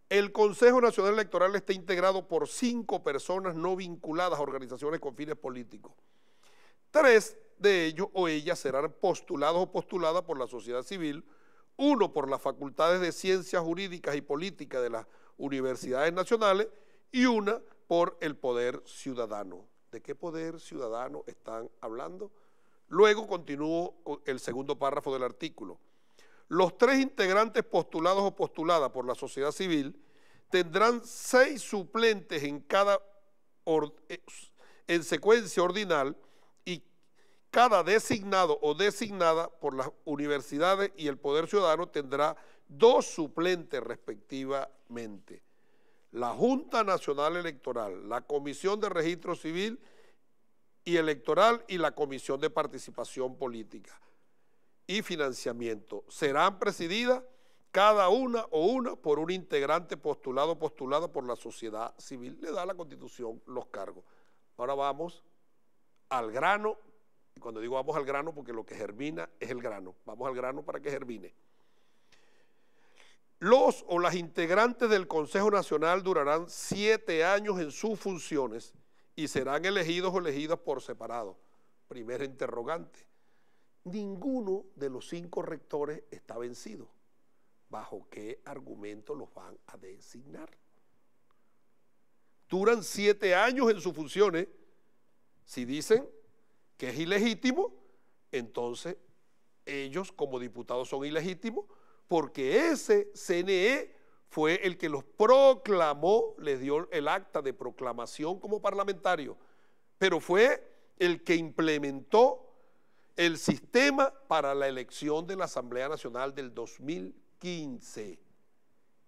El Consejo Nacional Electoral está integrado por cinco personas no vinculadas a organizaciones con fines políticos. Tres de ellos o ellas serán postulados o postuladas por la sociedad civil uno por las facultades de ciencias jurídicas y políticas de las universidades nacionales y una por el poder ciudadano. ¿De qué poder ciudadano están hablando? Luego continúo el segundo párrafo del artículo. Los tres integrantes postulados o postuladas por la sociedad civil tendrán seis suplentes en cada eh, en secuencia ordinal cada designado o designada por las universidades y el Poder Ciudadano tendrá dos suplentes respectivamente. La Junta Nacional Electoral, la Comisión de Registro Civil y Electoral y la Comisión de Participación Política y Financiamiento serán presididas cada una o una por un integrante postulado o por la sociedad civil. Le da la Constitución los cargos. Ahora vamos al grano cuando digo vamos al grano, porque lo que germina es el grano. Vamos al grano para que germine. Los o las integrantes del Consejo Nacional durarán siete años en sus funciones y serán elegidos o elegidas por separado. Primer interrogante. Ninguno de los cinco rectores está vencido. ¿Bajo qué argumento los van a designar? Duran siete años en sus funciones si dicen que es ilegítimo, entonces ellos como diputados son ilegítimos porque ese CNE fue el que los proclamó, les dio el acta de proclamación como parlamentario, pero fue el que implementó el sistema para la elección de la Asamblea Nacional del 2015.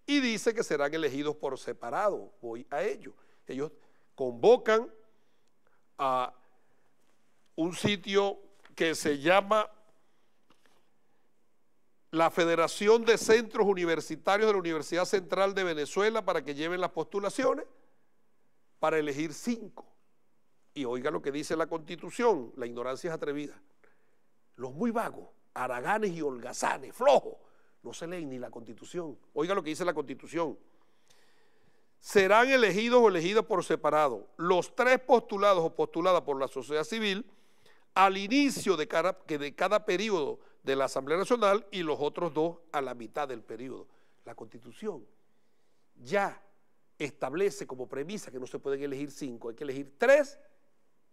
Y dice que serán elegidos por separado, voy a ello. Ellos convocan a un sitio que se llama la Federación de Centros Universitarios de la Universidad Central de Venezuela para que lleven las postulaciones para elegir cinco. Y oiga lo que dice la Constitución, la ignorancia es atrevida. Los muy vagos, araganes y holgazanes, flojos, no se leen ni la Constitución. Oiga lo que dice la Constitución. Serán elegidos o elegidas por separado los tres postulados o postuladas por la sociedad civil al inicio de cada, de cada periodo de la Asamblea Nacional y los otros dos a la mitad del periodo. La Constitución ya establece como premisa que no se pueden elegir cinco, hay que elegir tres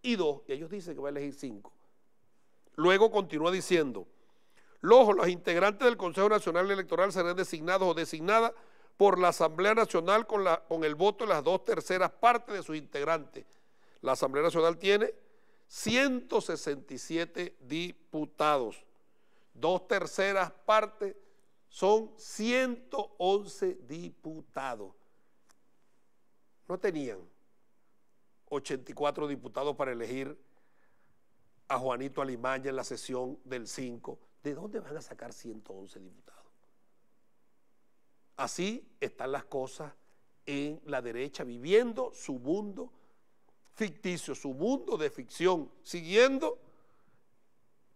y dos, y ellos dicen que va a elegir cinco. Luego continúa diciendo, los, los integrantes del Consejo Nacional Electoral serán designados o designadas por la Asamblea Nacional con, la, con el voto de las dos terceras partes de sus integrantes. La Asamblea Nacional tiene 167 diputados. Dos terceras partes son 111 diputados. No tenían 84 diputados para elegir a Juanito Alimaña en la sesión del 5. ¿De dónde van a sacar 111 diputados? Así están las cosas en la derecha, viviendo su mundo ficticio, su mundo de ficción, siguiendo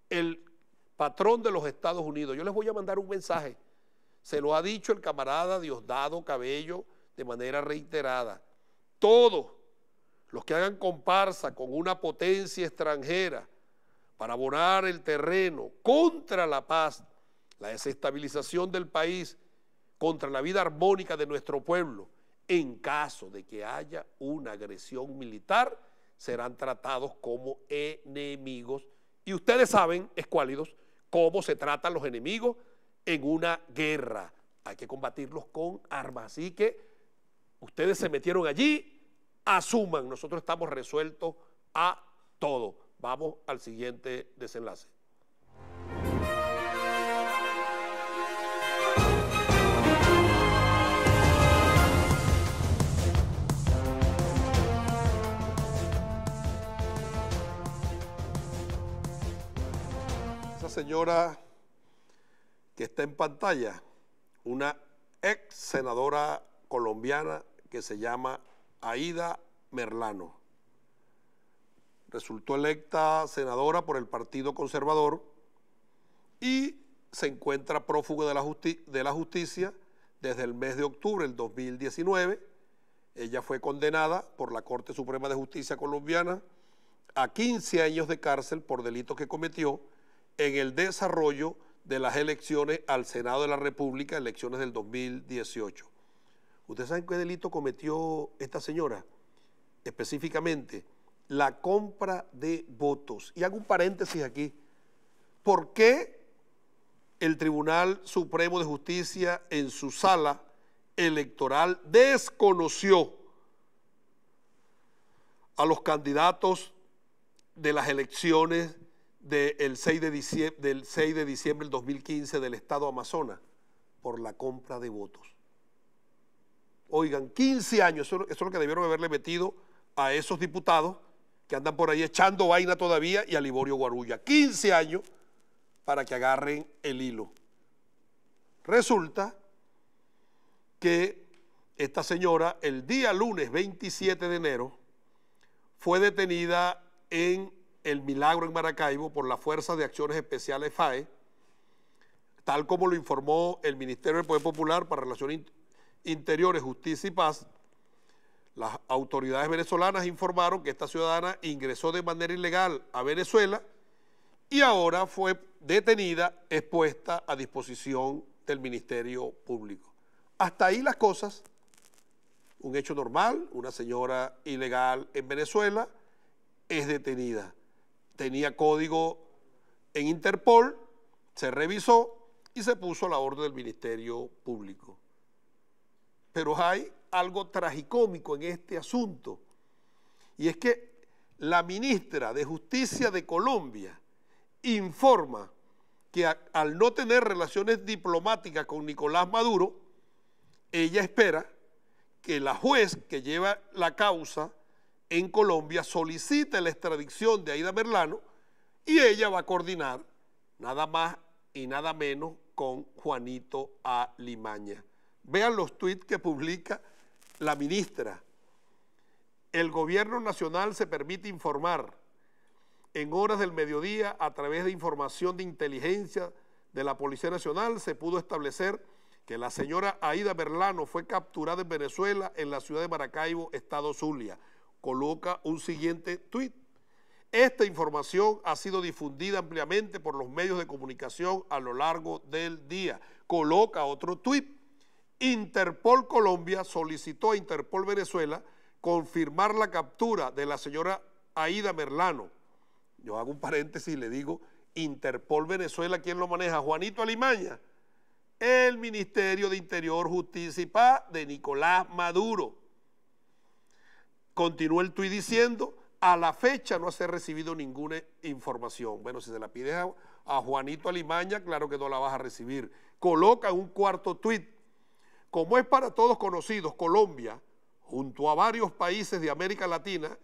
el patrón de los Estados Unidos. Yo les voy a mandar un mensaje. Se lo ha dicho el camarada Diosdado Cabello de manera reiterada. Todos los que hagan comparsa con una potencia extranjera para abonar el terreno contra la paz, la desestabilización del país, contra la vida armónica de nuestro pueblo, en caso de que haya una agresión militar, serán tratados como enemigos. Y ustedes saben, escuálidos, cómo se tratan los enemigos en una guerra. Hay que combatirlos con armas. Así que ustedes se metieron allí, asuman, nosotros estamos resueltos a todo. Vamos al siguiente desenlace. señora que está en pantalla, una ex senadora colombiana que se llama Aida Merlano. Resultó electa senadora por el Partido Conservador y se encuentra prófugo de la, de la justicia desde el mes de octubre del 2019. Ella fue condenada por la Corte Suprema de Justicia colombiana a 15 años de cárcel por delitos que cometió en el desarrollo de las elecciones al Senado de la República, elecciones del 2018. ¿Ustedes saben qué delito cometió esta señora? Específicamente, la compra de votos. Y hago un paréntesis aquí. ¿Por qué el Tribunal Supremo de Justicia en su sala electoral desconoció a los candidatos de las elecciones de del 6 de diciembre del 2015 del Estado Amazonas por la compra de votos. Oigan, 15 años, eso, eso es lo que debieron haberle metido a esos diputados que andan por ahí echando vaina todavía y a Liborio Guarulla. 15 años para que agarren el hilo. Resulta que esta señora el día lunes 27 de enero fue detenida en el milagro en Maracaibo por la Fuerza de Acciones Especiales FAE, tal como lo informó el Ministerio del Poder Popular para Relaciones Interiores, Justicia y Paz, las autoridades venezolanas informaron que esta ciudadana ingresó de manera ilegal a Venezuela y ahora fue detenida, expuesta a disposición del Ministerio Público. Hasta ahí las cosas. Un hecho normal, una señora ilegal en Venezuela es detenida tenía código en Interpol, se revisó y se puso a la orden del Ministerio Público. Pero hay algo tragicómico en este asunto, y es que la ministra de Justicia de Colombia informa que al no tener relaciones diplomáticas con Nicolás Maduro, ella espera que la juez que lleva la causa en Colombia solicita la extradición de Aida Merlano y ella va a coordinar nada más y nada menos con Juanito Alimaña. Vean los tweets que publica la ministra. El gobierno nacional se permite informar en horas del mediodía a través de información de inteligencia de la Policía Nacional se pudo establecer que la señora Aida Berlano fue capturada en Venezuela en la ciudad de Maracaibo, estado Zulia coloca un siguiente tuit. Esta información ha sido difundida ampliamente por los medios de comunicación a lo largo del día. Coloca otro tuit. Interpol Colombia solicitó a Interpol Venezuela confirmar la captura de la señora Aida Merlano. Yo hago un paréntesis y le digo, Interpol Venezuela, ¿quién lo maneja? Juanito Alimaña, el Ministerio de Interior, Justicia y Paz de Nicolás Maduro. Continúa el tuit diciendo, a la fecha no se ha recibido ninguna información. Bueno, si se la pides a, a Juanito Alimaña, claro que no la vas a recibir. Coloca un cuarto tuit. Como es para todos conocidos, Colombia, junto a varios países de América Latina,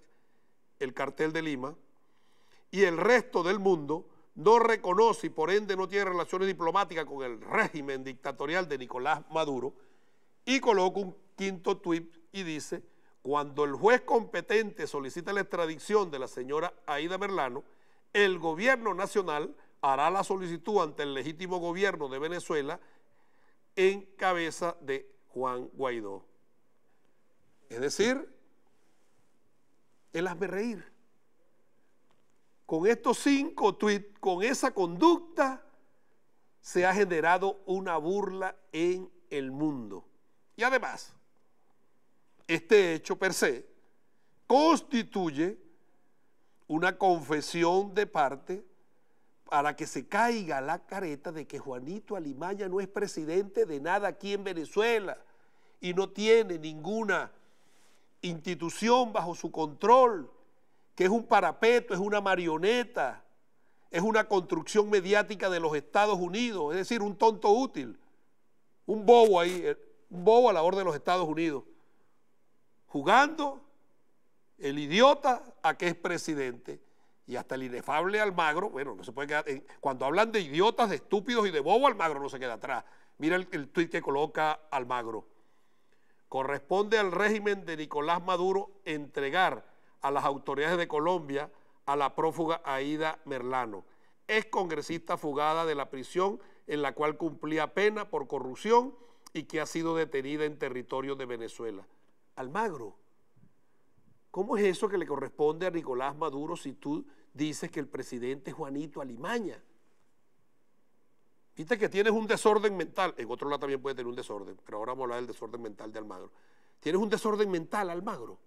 el cartel de Lima, y el resto del mundo, no reconoce y por ende no tiene relaciones diplomáticas con el régimen dictatorial de Nicolás Maduro, y coloca un quinto tuit y dice, cuando el juez competente solicita la extradición de la señora Aida Merlano, el gobierno nacional hará la solicitud ante el legítimo gobierno de Venezuela en cabeza de Juan Guaidó. Es decir, él las reír. Con estos cinco tweets, con esa conducta, se ha generado una burla en el mundo. Y además, este hecho per se constituye una confesión de parte para que se caiga la careta de que Juanito Alimaña no es presidente de nada aquí en Venezuela y no tiene ninguna institución bajo su control, que es un parapeto, es una marioneta, es una construcción mediática de los Estados Unidos, es decir, un tonto útil, un bobo ahí, eh, un bobo a la orden de los Estados Unidos jugando el idiota a que es presidente y hasta el inefable Almagro, bueno, no se puede cuando hablan de idiotas, de estúpidos y de bobo, Almagro no se queda atrás. Mira el, el tuit que coloca Almagro. Corresponde al régimen de Nicolás Maduro entregar a las autoridades de Colombia a la prófuga Aida Merlano, ex congresista fugada de la prisión en la cual cumplía pena por corrupción y que ha sido detenida en territorio de Venezuela. Almagro. ¿Cómo es eso que le corresponde a Nicolás Maduro si tú dices que el presidente es Juanito Alimaña? Viste que tienes un desorden mental. En otro lado también puede tener un desorden, pero ahora vamos a hablar del desorden mental de Almagro. Tienes un desorden mental, Almagro.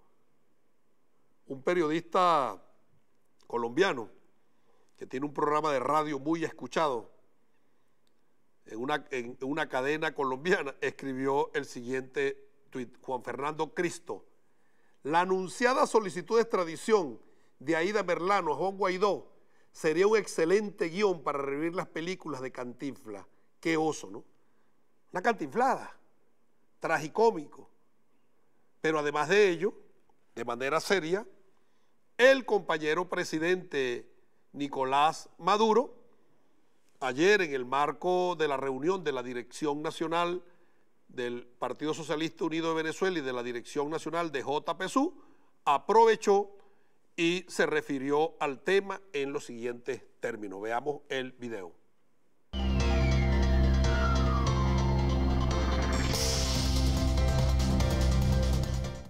Un periodista colombiano que tiene un programa de radio muy escuchado en una, en una cadena colombiana escribió el siguiente Juan Fernando Cristo. La anunciada solicitud de extradición de Aida Merlano a Juan Guaidó sería un excelente guión para revivir las películas de Cantinfla. Qué oso, ¿no? Una cantinflada, tragicómico. Pero además de ello, de manera seria, el compañero presidente Nicolás Maduro, ayer en el marco de la reunión de la Dirección Nacional del Partido Socialista Unido de Venezuela y de la Dirección Nacional de JPSU aprovechó y se refirió al tema en los siguientes términos. Veamos el video.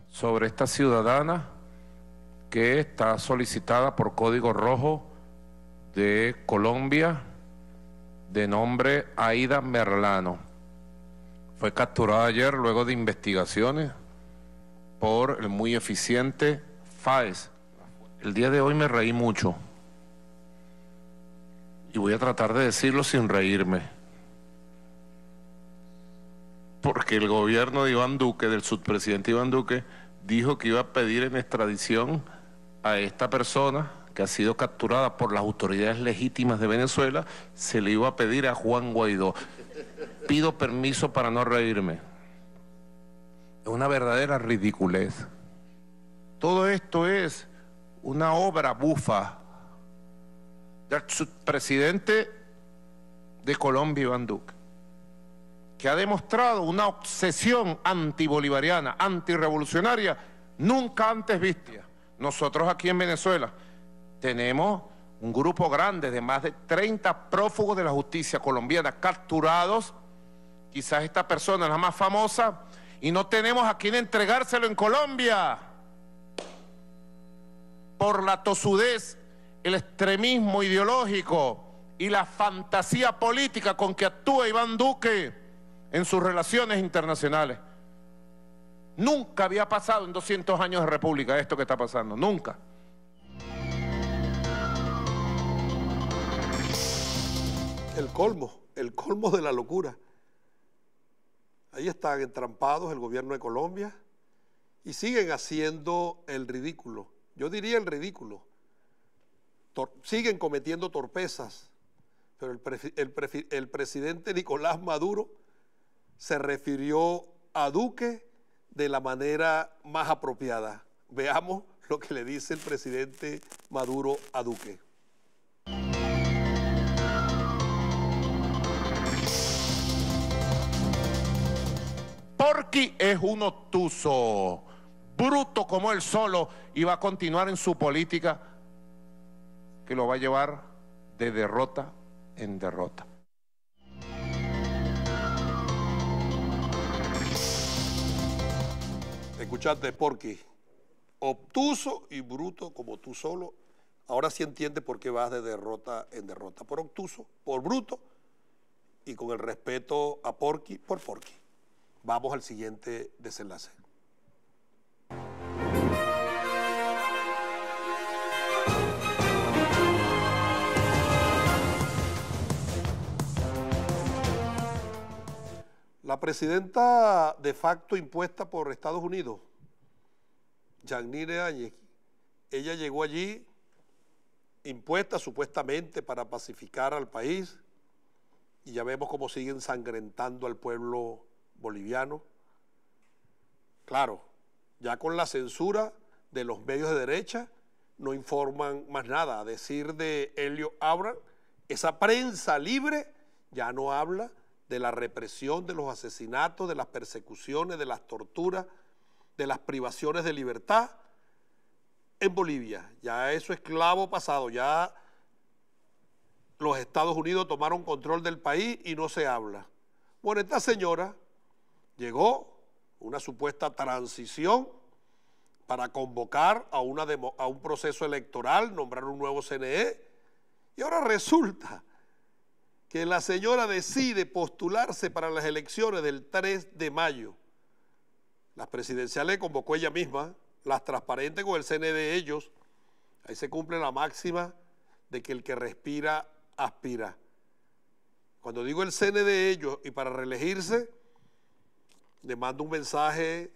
Sobre esta ciudadana que está solicitada por Código Rojo de Colombia de nombre Aida Merlano fue capturada ayer luego de investigaciones por el muy eficiente FAES. El día de hoy me reí mucho y voy a tratar de decirlo sin reírme. Porque el gobierno de Iván Duque, del subpresidente Iván Duque, dijo que iba a pedir en extradición a esta persona que ha sido capturada por las autoridades legítimas de Venezuela, se le iba a pedir a Juan Guaidó pido permiso para no reírme. Es una verdadera ridiculez. Todo esto es una obra bufa del presidente de Colombia, Iván Duque, que ha demostrado una obsesión antibolivariana, antirevolucionaria, nunca antes vista. Nosotros aquí en Venezuela tenemos un grupo grande de más de 30 prófugos de la justicia colombiana capturados. Quizás esta persona es la más famosa y no tenemos a quién entregárselo en Colombia por la tosudez, el extremismo ideológico y la fantasía política con que actúa Iván Duque en sus relaciones internacionales. Nunca había pasado en 200 años de república esto que está pasando, nunca.
el colmo, el colmo de la locura. Ahí están entrampados el gobierno de Colombia y siguen haciendo el ridículo. Yo diría el ridículo. siguen cometiendo torpezas, pero el presidente Nicolás Maduro se refirió a Duque de la manera más apropiada. Veamos lo que le dice el presidente Maduro a Duque.
Porqui es un obtuso, bruto como él solo, y va a continuar en su política que lo va a llevar de derrota en derrota.
Escuchaste, Porky, obtuso y bruto como tú solo. Ahora sí entiende por qué vas de derrota en derrota. Por obtuso, por bruto y con el respeto a Porky por Porky. Vamos al siguiente desenlace. La presidenta de facto impuesta por Estados Unidos, Janine Áñez, ella llegó allí impuesta supuestamente para pacificar al país y ya vemos cómo sigue ensangrentando al pueblo boliviano, claro, ya con la censura de los medios de derecha, no informan más nada. A decir de Helio Abram, esa prensa libre ya no habla de la represión, de los asesinatos, de las persecuciones, de las torturas, de las privaciones de libertad en Bolivia. Ya eso es clavo pasado, ya los Estados Unidos tomaron control del país y no se habla. Bueno, esta señora llegó una supuesta transición para convocar a, un proceso electoral, nombrar un nuevo CNE. Y ahora resulta que la señora decide postularse para las elecciones del 3 de mayo. Las presidenciales convocó ella misma, las transparentes con el CNE de ellos. Ahí se cumple la máxima de que el que respira, aspira. Cuando digo el CNE de ellos y para reelegirse, le mando un mensaje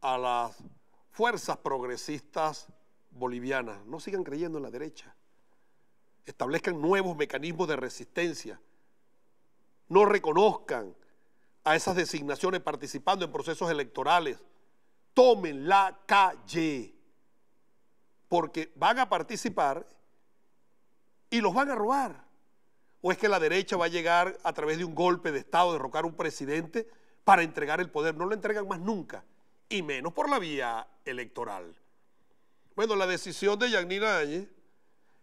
a las fuerzas progresistas bolivianas. No sigan creyendo en la derecha. Establezcan nuevos mecanismos de resistencia. No reconozcan a esas designaciones participando en procesos electorales. Tomen la calle. Porque van a participar y los van a robar. ¿O es que la derecha va a llegar a través de un golpe de Estado, derrocar un presidente para entregar el poder. No lo entregan más nunca, y menos por la vía electoral. Bueno, la decisión de Yanina Áñez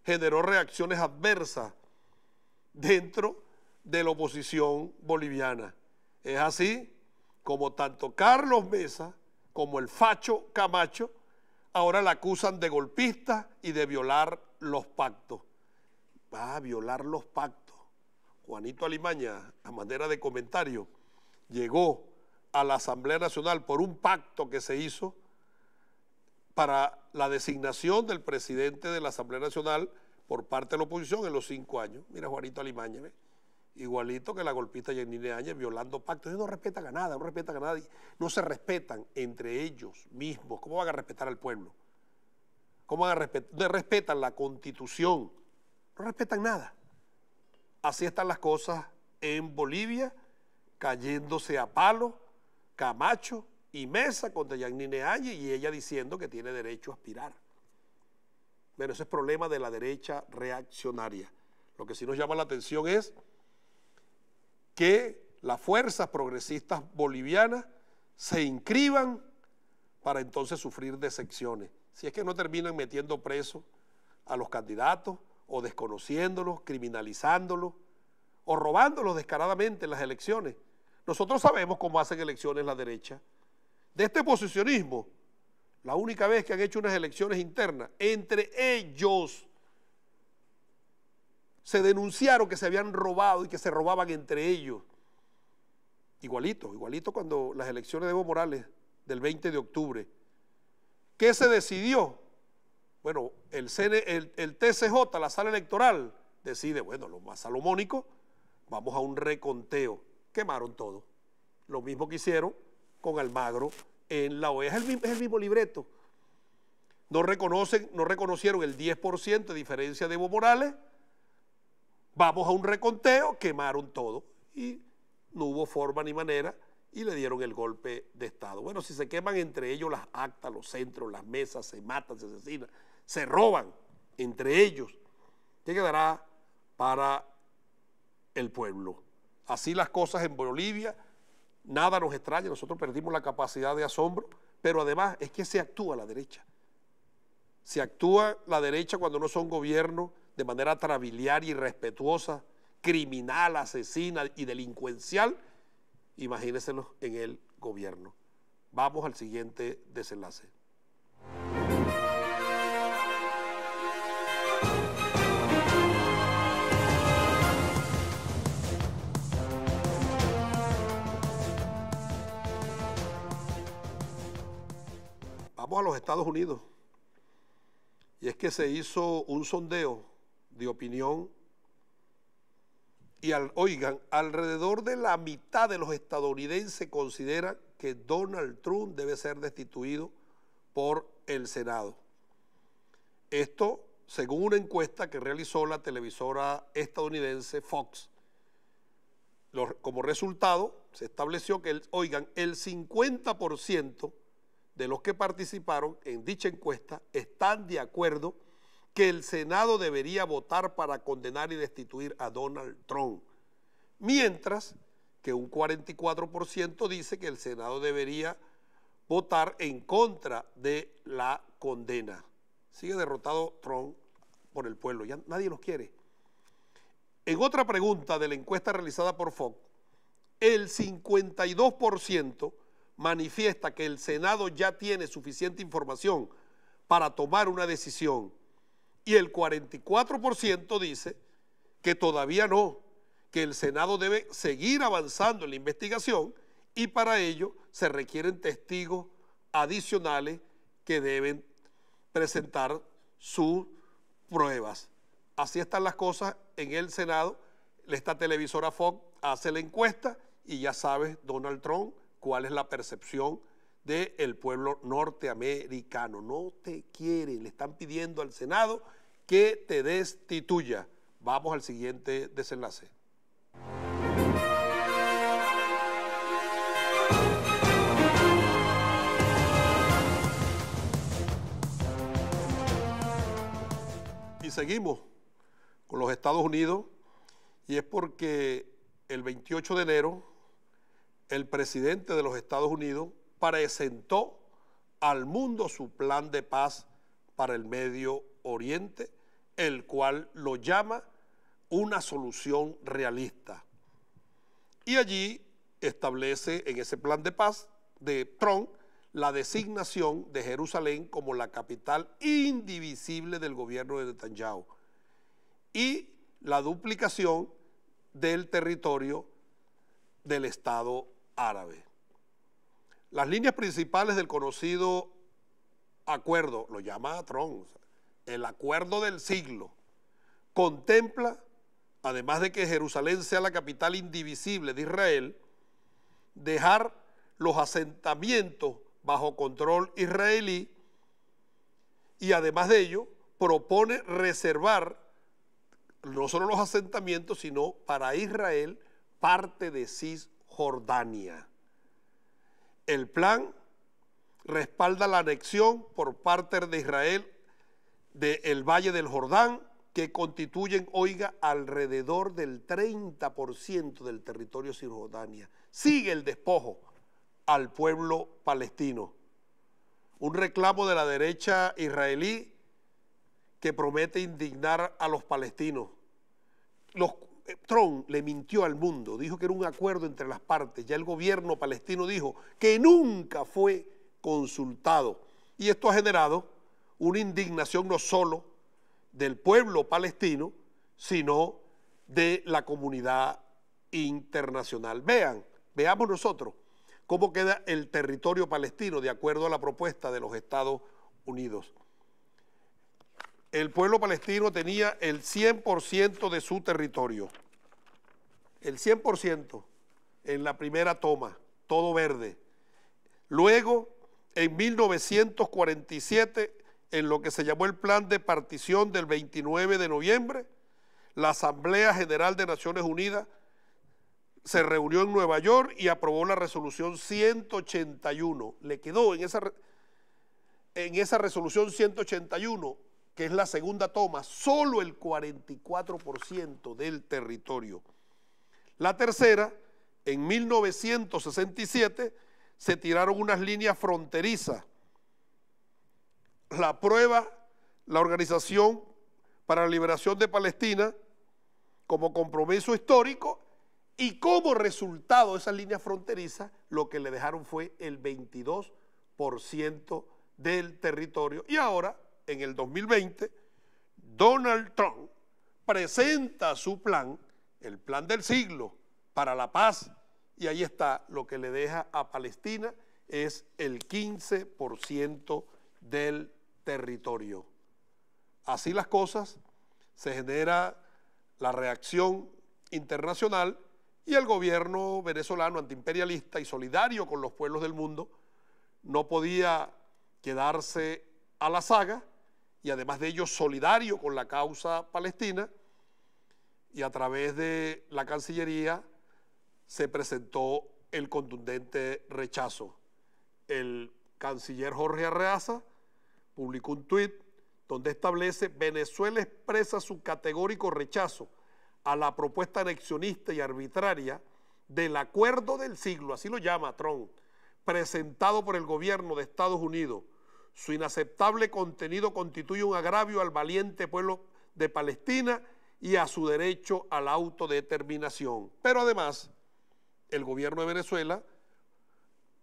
generó reacciones adversas dentro de la oposición boliviana. Es así como tanto Carlos Mesa como el Facho Camacho ahora la acusan de golpista y de violar los pactos. Va a violar los pactos. Juanito Alimaña, a manera de comentario llegó a la Asamblea Nacional por un pacto que se hizo para la designación del presidente de la Asamblea Nacional por parte de la oposición en los cinco años. Mira Juanito Alimaña, igualito que la golpista Yanine Áñez, violando pactos. Ellos no respetan a nada, no respetan a nadie. No se respetan entre ellos mismos. ¿Cómo van a respetar al pueblo? ¿Cómo van a respetar? No respetan la constitución. No respetan nada. Así están las cosas en Bolivia cayéndose a palo Camacho y Mesa contra Yanine Áñez y ella diciendo que tiene derecho a aspirar. Bueno, ese es problema de la derecha reaccionaria. Lo que sí nos llama la atención es que las fuerzas progresistas bolivianas se inscriban para entonces sufrir decepciones. Si es que no terminan metiendo presos a los candidatos o desconociéndolos, criminalizándolos, o robándolos descaradamente en las elecciones. Nosotros sabemos cómo hacen elecciones la derecha. De este posicionismo, la única vez que han hecho unas elecciones internas, entre ellos se denunciaron que se habían robado y que se robaban entre ellos. Igualito, igualito cuando las elecciones de Evo Morales del 20 de octubre. ¿Qué se decidió? Bueno, el, el TCJ, la sala electoral, decide, bueno, lo más salomónico, Vamos a un reconteo. Quemaron todo. Lo mismo que hicieron con Almagro en la OEA. Es el, mismo libreto. No, reconocen, no reconocieron el 10% de diferencia de Evo Morales. Vamos a un reconteo, quemaron todo. Y no hubo forma ni manera y le dieron el golpe de Estado. Bueno, si se queman entre ellos las actas, los centros, las mesas, se matan, se asesinan, se roban entre ellos, ¿qué quedará para el pueblo. Así las cosas en Bolivia, nada nos extraña, nosotros perdimos la capacidad de asombro, pero además es que se actúa la derecha. Se actúa la derecha cuando no son gobiernos de manera y irrespetuosa, criminal, asesina y delincuencial. imagínenselo en el gobierno. Vamos al siguiente desenlace. Vamos a los Estados Unidos. Y es que se hizo un sondeo de opinión y al, oigan, alrededor de la mitad de los estadounidenses consideran que Donald Trump debe ser destituido por el Senado. Esto según una encuesta que realizó la televisora estadounidense Fox. como resultado, se estableció que, el, oigan, el 50% de los que participaron en dicha encuesta están de acuerdo que el Senado debería votar para condenar y destituir a Donald Trump, mientras que un 44% dice que el Senado debería votar en contra de la condena. Sigue derrotado Trump por el pueblo, ya nadie los quiere. En otra pregunta de la encuesta realizada por Fox, el 52% manifiesta que el Senado ya tiene suficiente información para tomar una decisión y el 44% dice que todavía no, que el Senado debe seguir avanzando en la investigación y para ello se requieren testigos adicionales que deben presentar sus pruebas. Así están las cosas en el Senado. Esta televisora Fox hace la encuesta y ya sabes, Donald Trump cuál es la percepción del pueblo norteamericano. No te quieren, le están pidiendo al Senado que te destituya. Vamos al siguiente desenlace. Y seguimos con los Estados Unidos, y es porque el 28 de enero el presidente de los Estados Unidos presentó al mundo su plan de paz para el Medio Oriente, el cual lo llama una solución realista. Y allí establece en ese plan de paz de Trump la designación de Jerusalén como la capital indivisible del gobierno de Netanyahu y la duplicación del territorio del Estado árabe. Las líneas principales del conocido acuerdo, lo llama Trons, el acuerdo del siglo, contempla, además de que Jerusalén sea la capital indivisible de Israel, dejar los asentamientos bajo control israelí y además de ello propone reservar no solo los asentamientos, sino para Israel parte de Cisjordania. Jordania. El plan respalda la anexión por parte de Israel del Valle del Jordán, que constituyen, oiga, alrededor del 30% del territorio Cisjordania. Sigue el despojo al pueblo palestino. Un reclamo de la derecha israelí que promete indignar a los palestinos. Los Trump le mintió al mundo, dijo que era un acuerdo entre las partes. Ya el gobierno palestino dijo que nunca fue consultado. Y esto ha generado una indignación no solo del pueblo palestino, sino de la comunidad internacional. Vean, veamos nosotros cómo queda el territorio palestino de acuerdo a la propuesta de los Estados Unidos el pueblo palestino tenía el 100% de su territorio. El 100% en la primera toma, todo verde. Luego, en 1947, en lo que se llamó el plan de partición del 29 de noviembre, la Asamblea General de Naciones Unidas se reunió en Nueva York y aprobó la resolución 181. Le quedó en esa, en esa resolución 181 que es la segunda toma, solo el 44% del territorio. La tercera, en 1967, se tiraron unas líneas fronterizas. La prueba, la Organización para la Liberación de Palestina, como compromiso histórico, y como resultado de esas líneas fronterizas, lo que le dejaron fue el 22% del territorio. Y ahora en el 2020, Donald Trump presenta su plan, el plan del siglo, para la paz, y ahí está lo que le deja a Palestina, es el 15% del territorio. Así las cosas, se genera la reacción internacional y el gobierno venezolano antiimperialista y solidario con los pueblos del mundo no podía quedarse a la saga y además de ello solidario con la causa palestina, y a través de la Cancillería se presentó el contundente rechazo. El canciller Jorge Arreaza publicó un tuit donde establece Venezuela expresa su categórico rechazo a la propuesta anexionista y arbitraria del acuerdo del siglo, así lo llama Trump, presentado por el gobierno de Estados Unidos su inaceptable contenido constituye un agravio al valiente pueblo de Palestina y a su derecho a la autodeterminación. Pero además, el gobierno de Venezuela,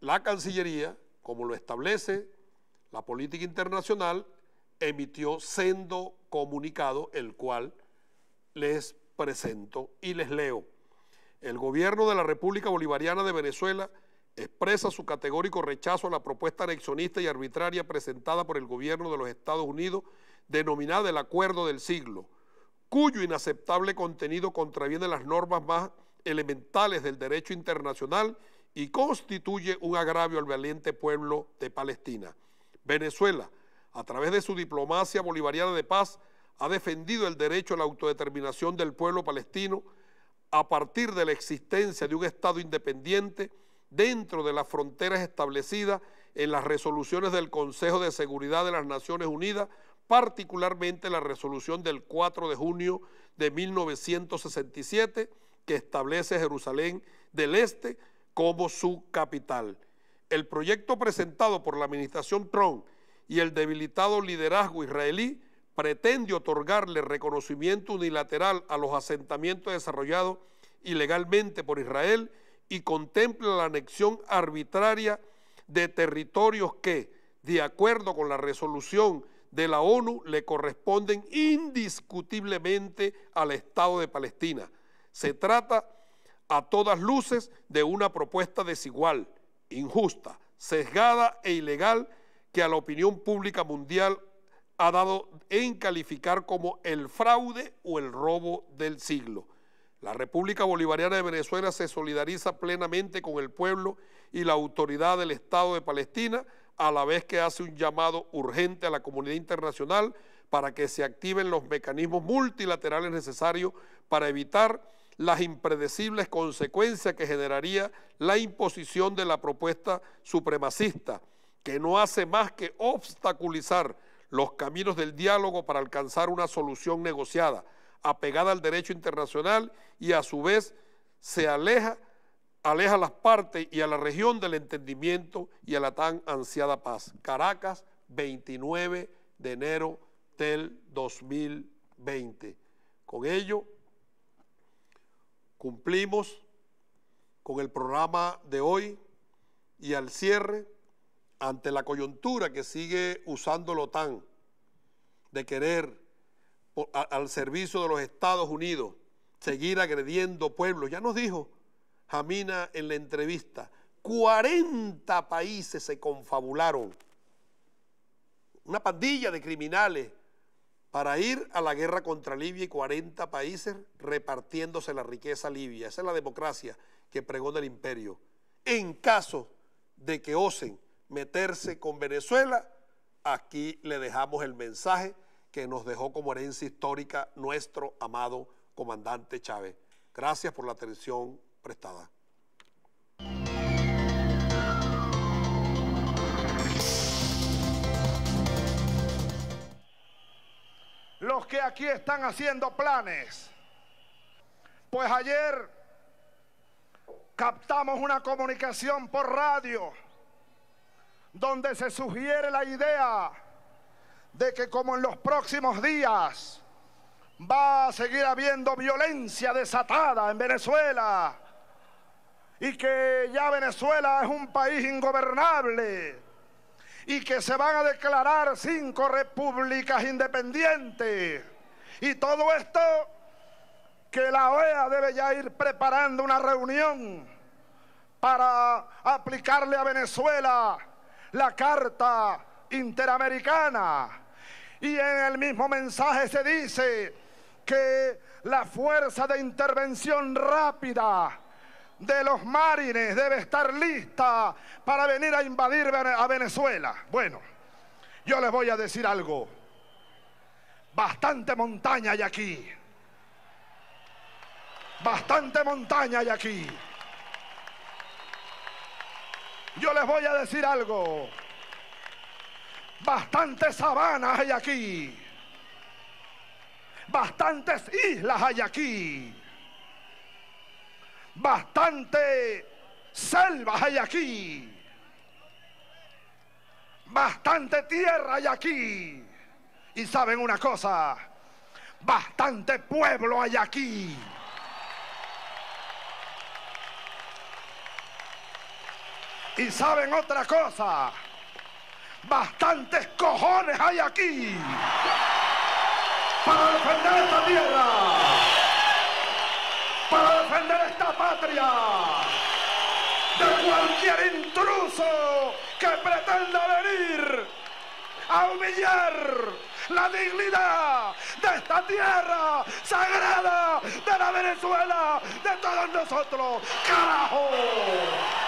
la Cancillería, como lo establece la política internacional, emitió sendo comunicado, el cual les presento y les leo. El gobierno de la República Bolivariana de Venezuela expresa su categórico rechazo a la propuesta anexionista y arbitraria presentada por el gobierno de los Estados Unidos, denominada el Acuerdo del Siglo, cuyo inaceptable contenido contraviene las normas más elementales del derecho internacional y constituye un agravio al valiente pueblo de Palestina. Venezuela, a través de su diplomacia bolivariana de paz, ha defendido el derecho a la autodeterminación del pueblo palestino a partir de la existencia de un Estado independiente dentro de las fronteras establecidas en las resoluciones del Consejo de Seguridad de las Naciones Unidas, particularmente la resolución del 4 de junio de 1967 que establece Jerusalén del Este como su capital. El proyecto presentado por la administración Trump y el debilitado liderazgo israelí pretende otorgarle reconocimiento unilateral a los asentamientos desarrollados ilegalmente por Israel y contempla la anexión arbitraria de territorios que, de acuerdo con la resolución de la ONU, le corresponden indiscutiblemente al Estado de Palestina. Se trata a todas luces de una propuesta desigual, injusta, sesgada e ilegal que a la opinión pública mundial ha dado en calificar como el fraude o el robo del siglo. La República Bolivariana de Venezuela se solidariza plenamente con el pueblo y la autoridad del Estado de Palestina, a la vez que hace un llamado urgente a la comunidad internacional para que se activen los mecanismos multilaterales necesarios para evitar las impredecibles consecuencias que generaría la imposición de la propuesta supremacista, que no hace más que obstaculizar los caminos del diálogo para alcanzar una solución negociada apegada al derecho internacional y a su vez se aleja, aleja las partes y a la región del entendimiento y a la tan ansiada paz. Caracas, 29 de enero del 2020. Con ello, cumplimos con el programa de hoy y al cierre, ante la coyuntura que sigue usando la OTAN de querer al servicio de los Estados Unidos, seguir agrediendo pueblos. Ya nos dijo Jamina en la entrevista, 40 países se confabularon, una pandilla de criminales para ir a la guerra contra Libia y 40 países repartiéndose la riqueza libia. Esa es la democracia que pregona el imperio. En caso de que osen meterse con Venezuela, aquí le dejamos el mensaje que nos dejó como herencia histórica nuestro amado comandante Chávez. Gracias por la atención prestada.
Los que aquí están haciendo planes, pues ayer captamos una comunicación por radio donde se sugiere la idea de que como en los próximos días va a seguir habiendo violencia desatada en Venezuela y que ya Venezuela es un país ingobernable y que se van a declarar cinco repúblicas independientes y todo esto que la OEA debe ya ir preparando una reunión para aplicarle a Venezuela la Carta Interamericana y en el mismo mensaje se dice que la fuerza de intervención rápida de los marines debe estar lista para venir a invadir a Venezuela. Bueno, yo les voy a decir algo. Bastante montaña hay aquí. Bastante montaña hay aquí. Yo les voy a decir algo. Bastantes sabanas hay aquí. Bastantes islas hay aquí. Bastante selvas hay aquí. Bastante tierra hay aquí. Y saben una cosa, bastante pueblo hay aquí. Y saben otra cosa, bastantes cojones hay aquí para defender esta tierra, para defender esta patria de cualquier intruso que pretenda venir a humillar la dignidad de esta tierra sagrada de la Venezuela, de todos nosotros. ¡Carajo!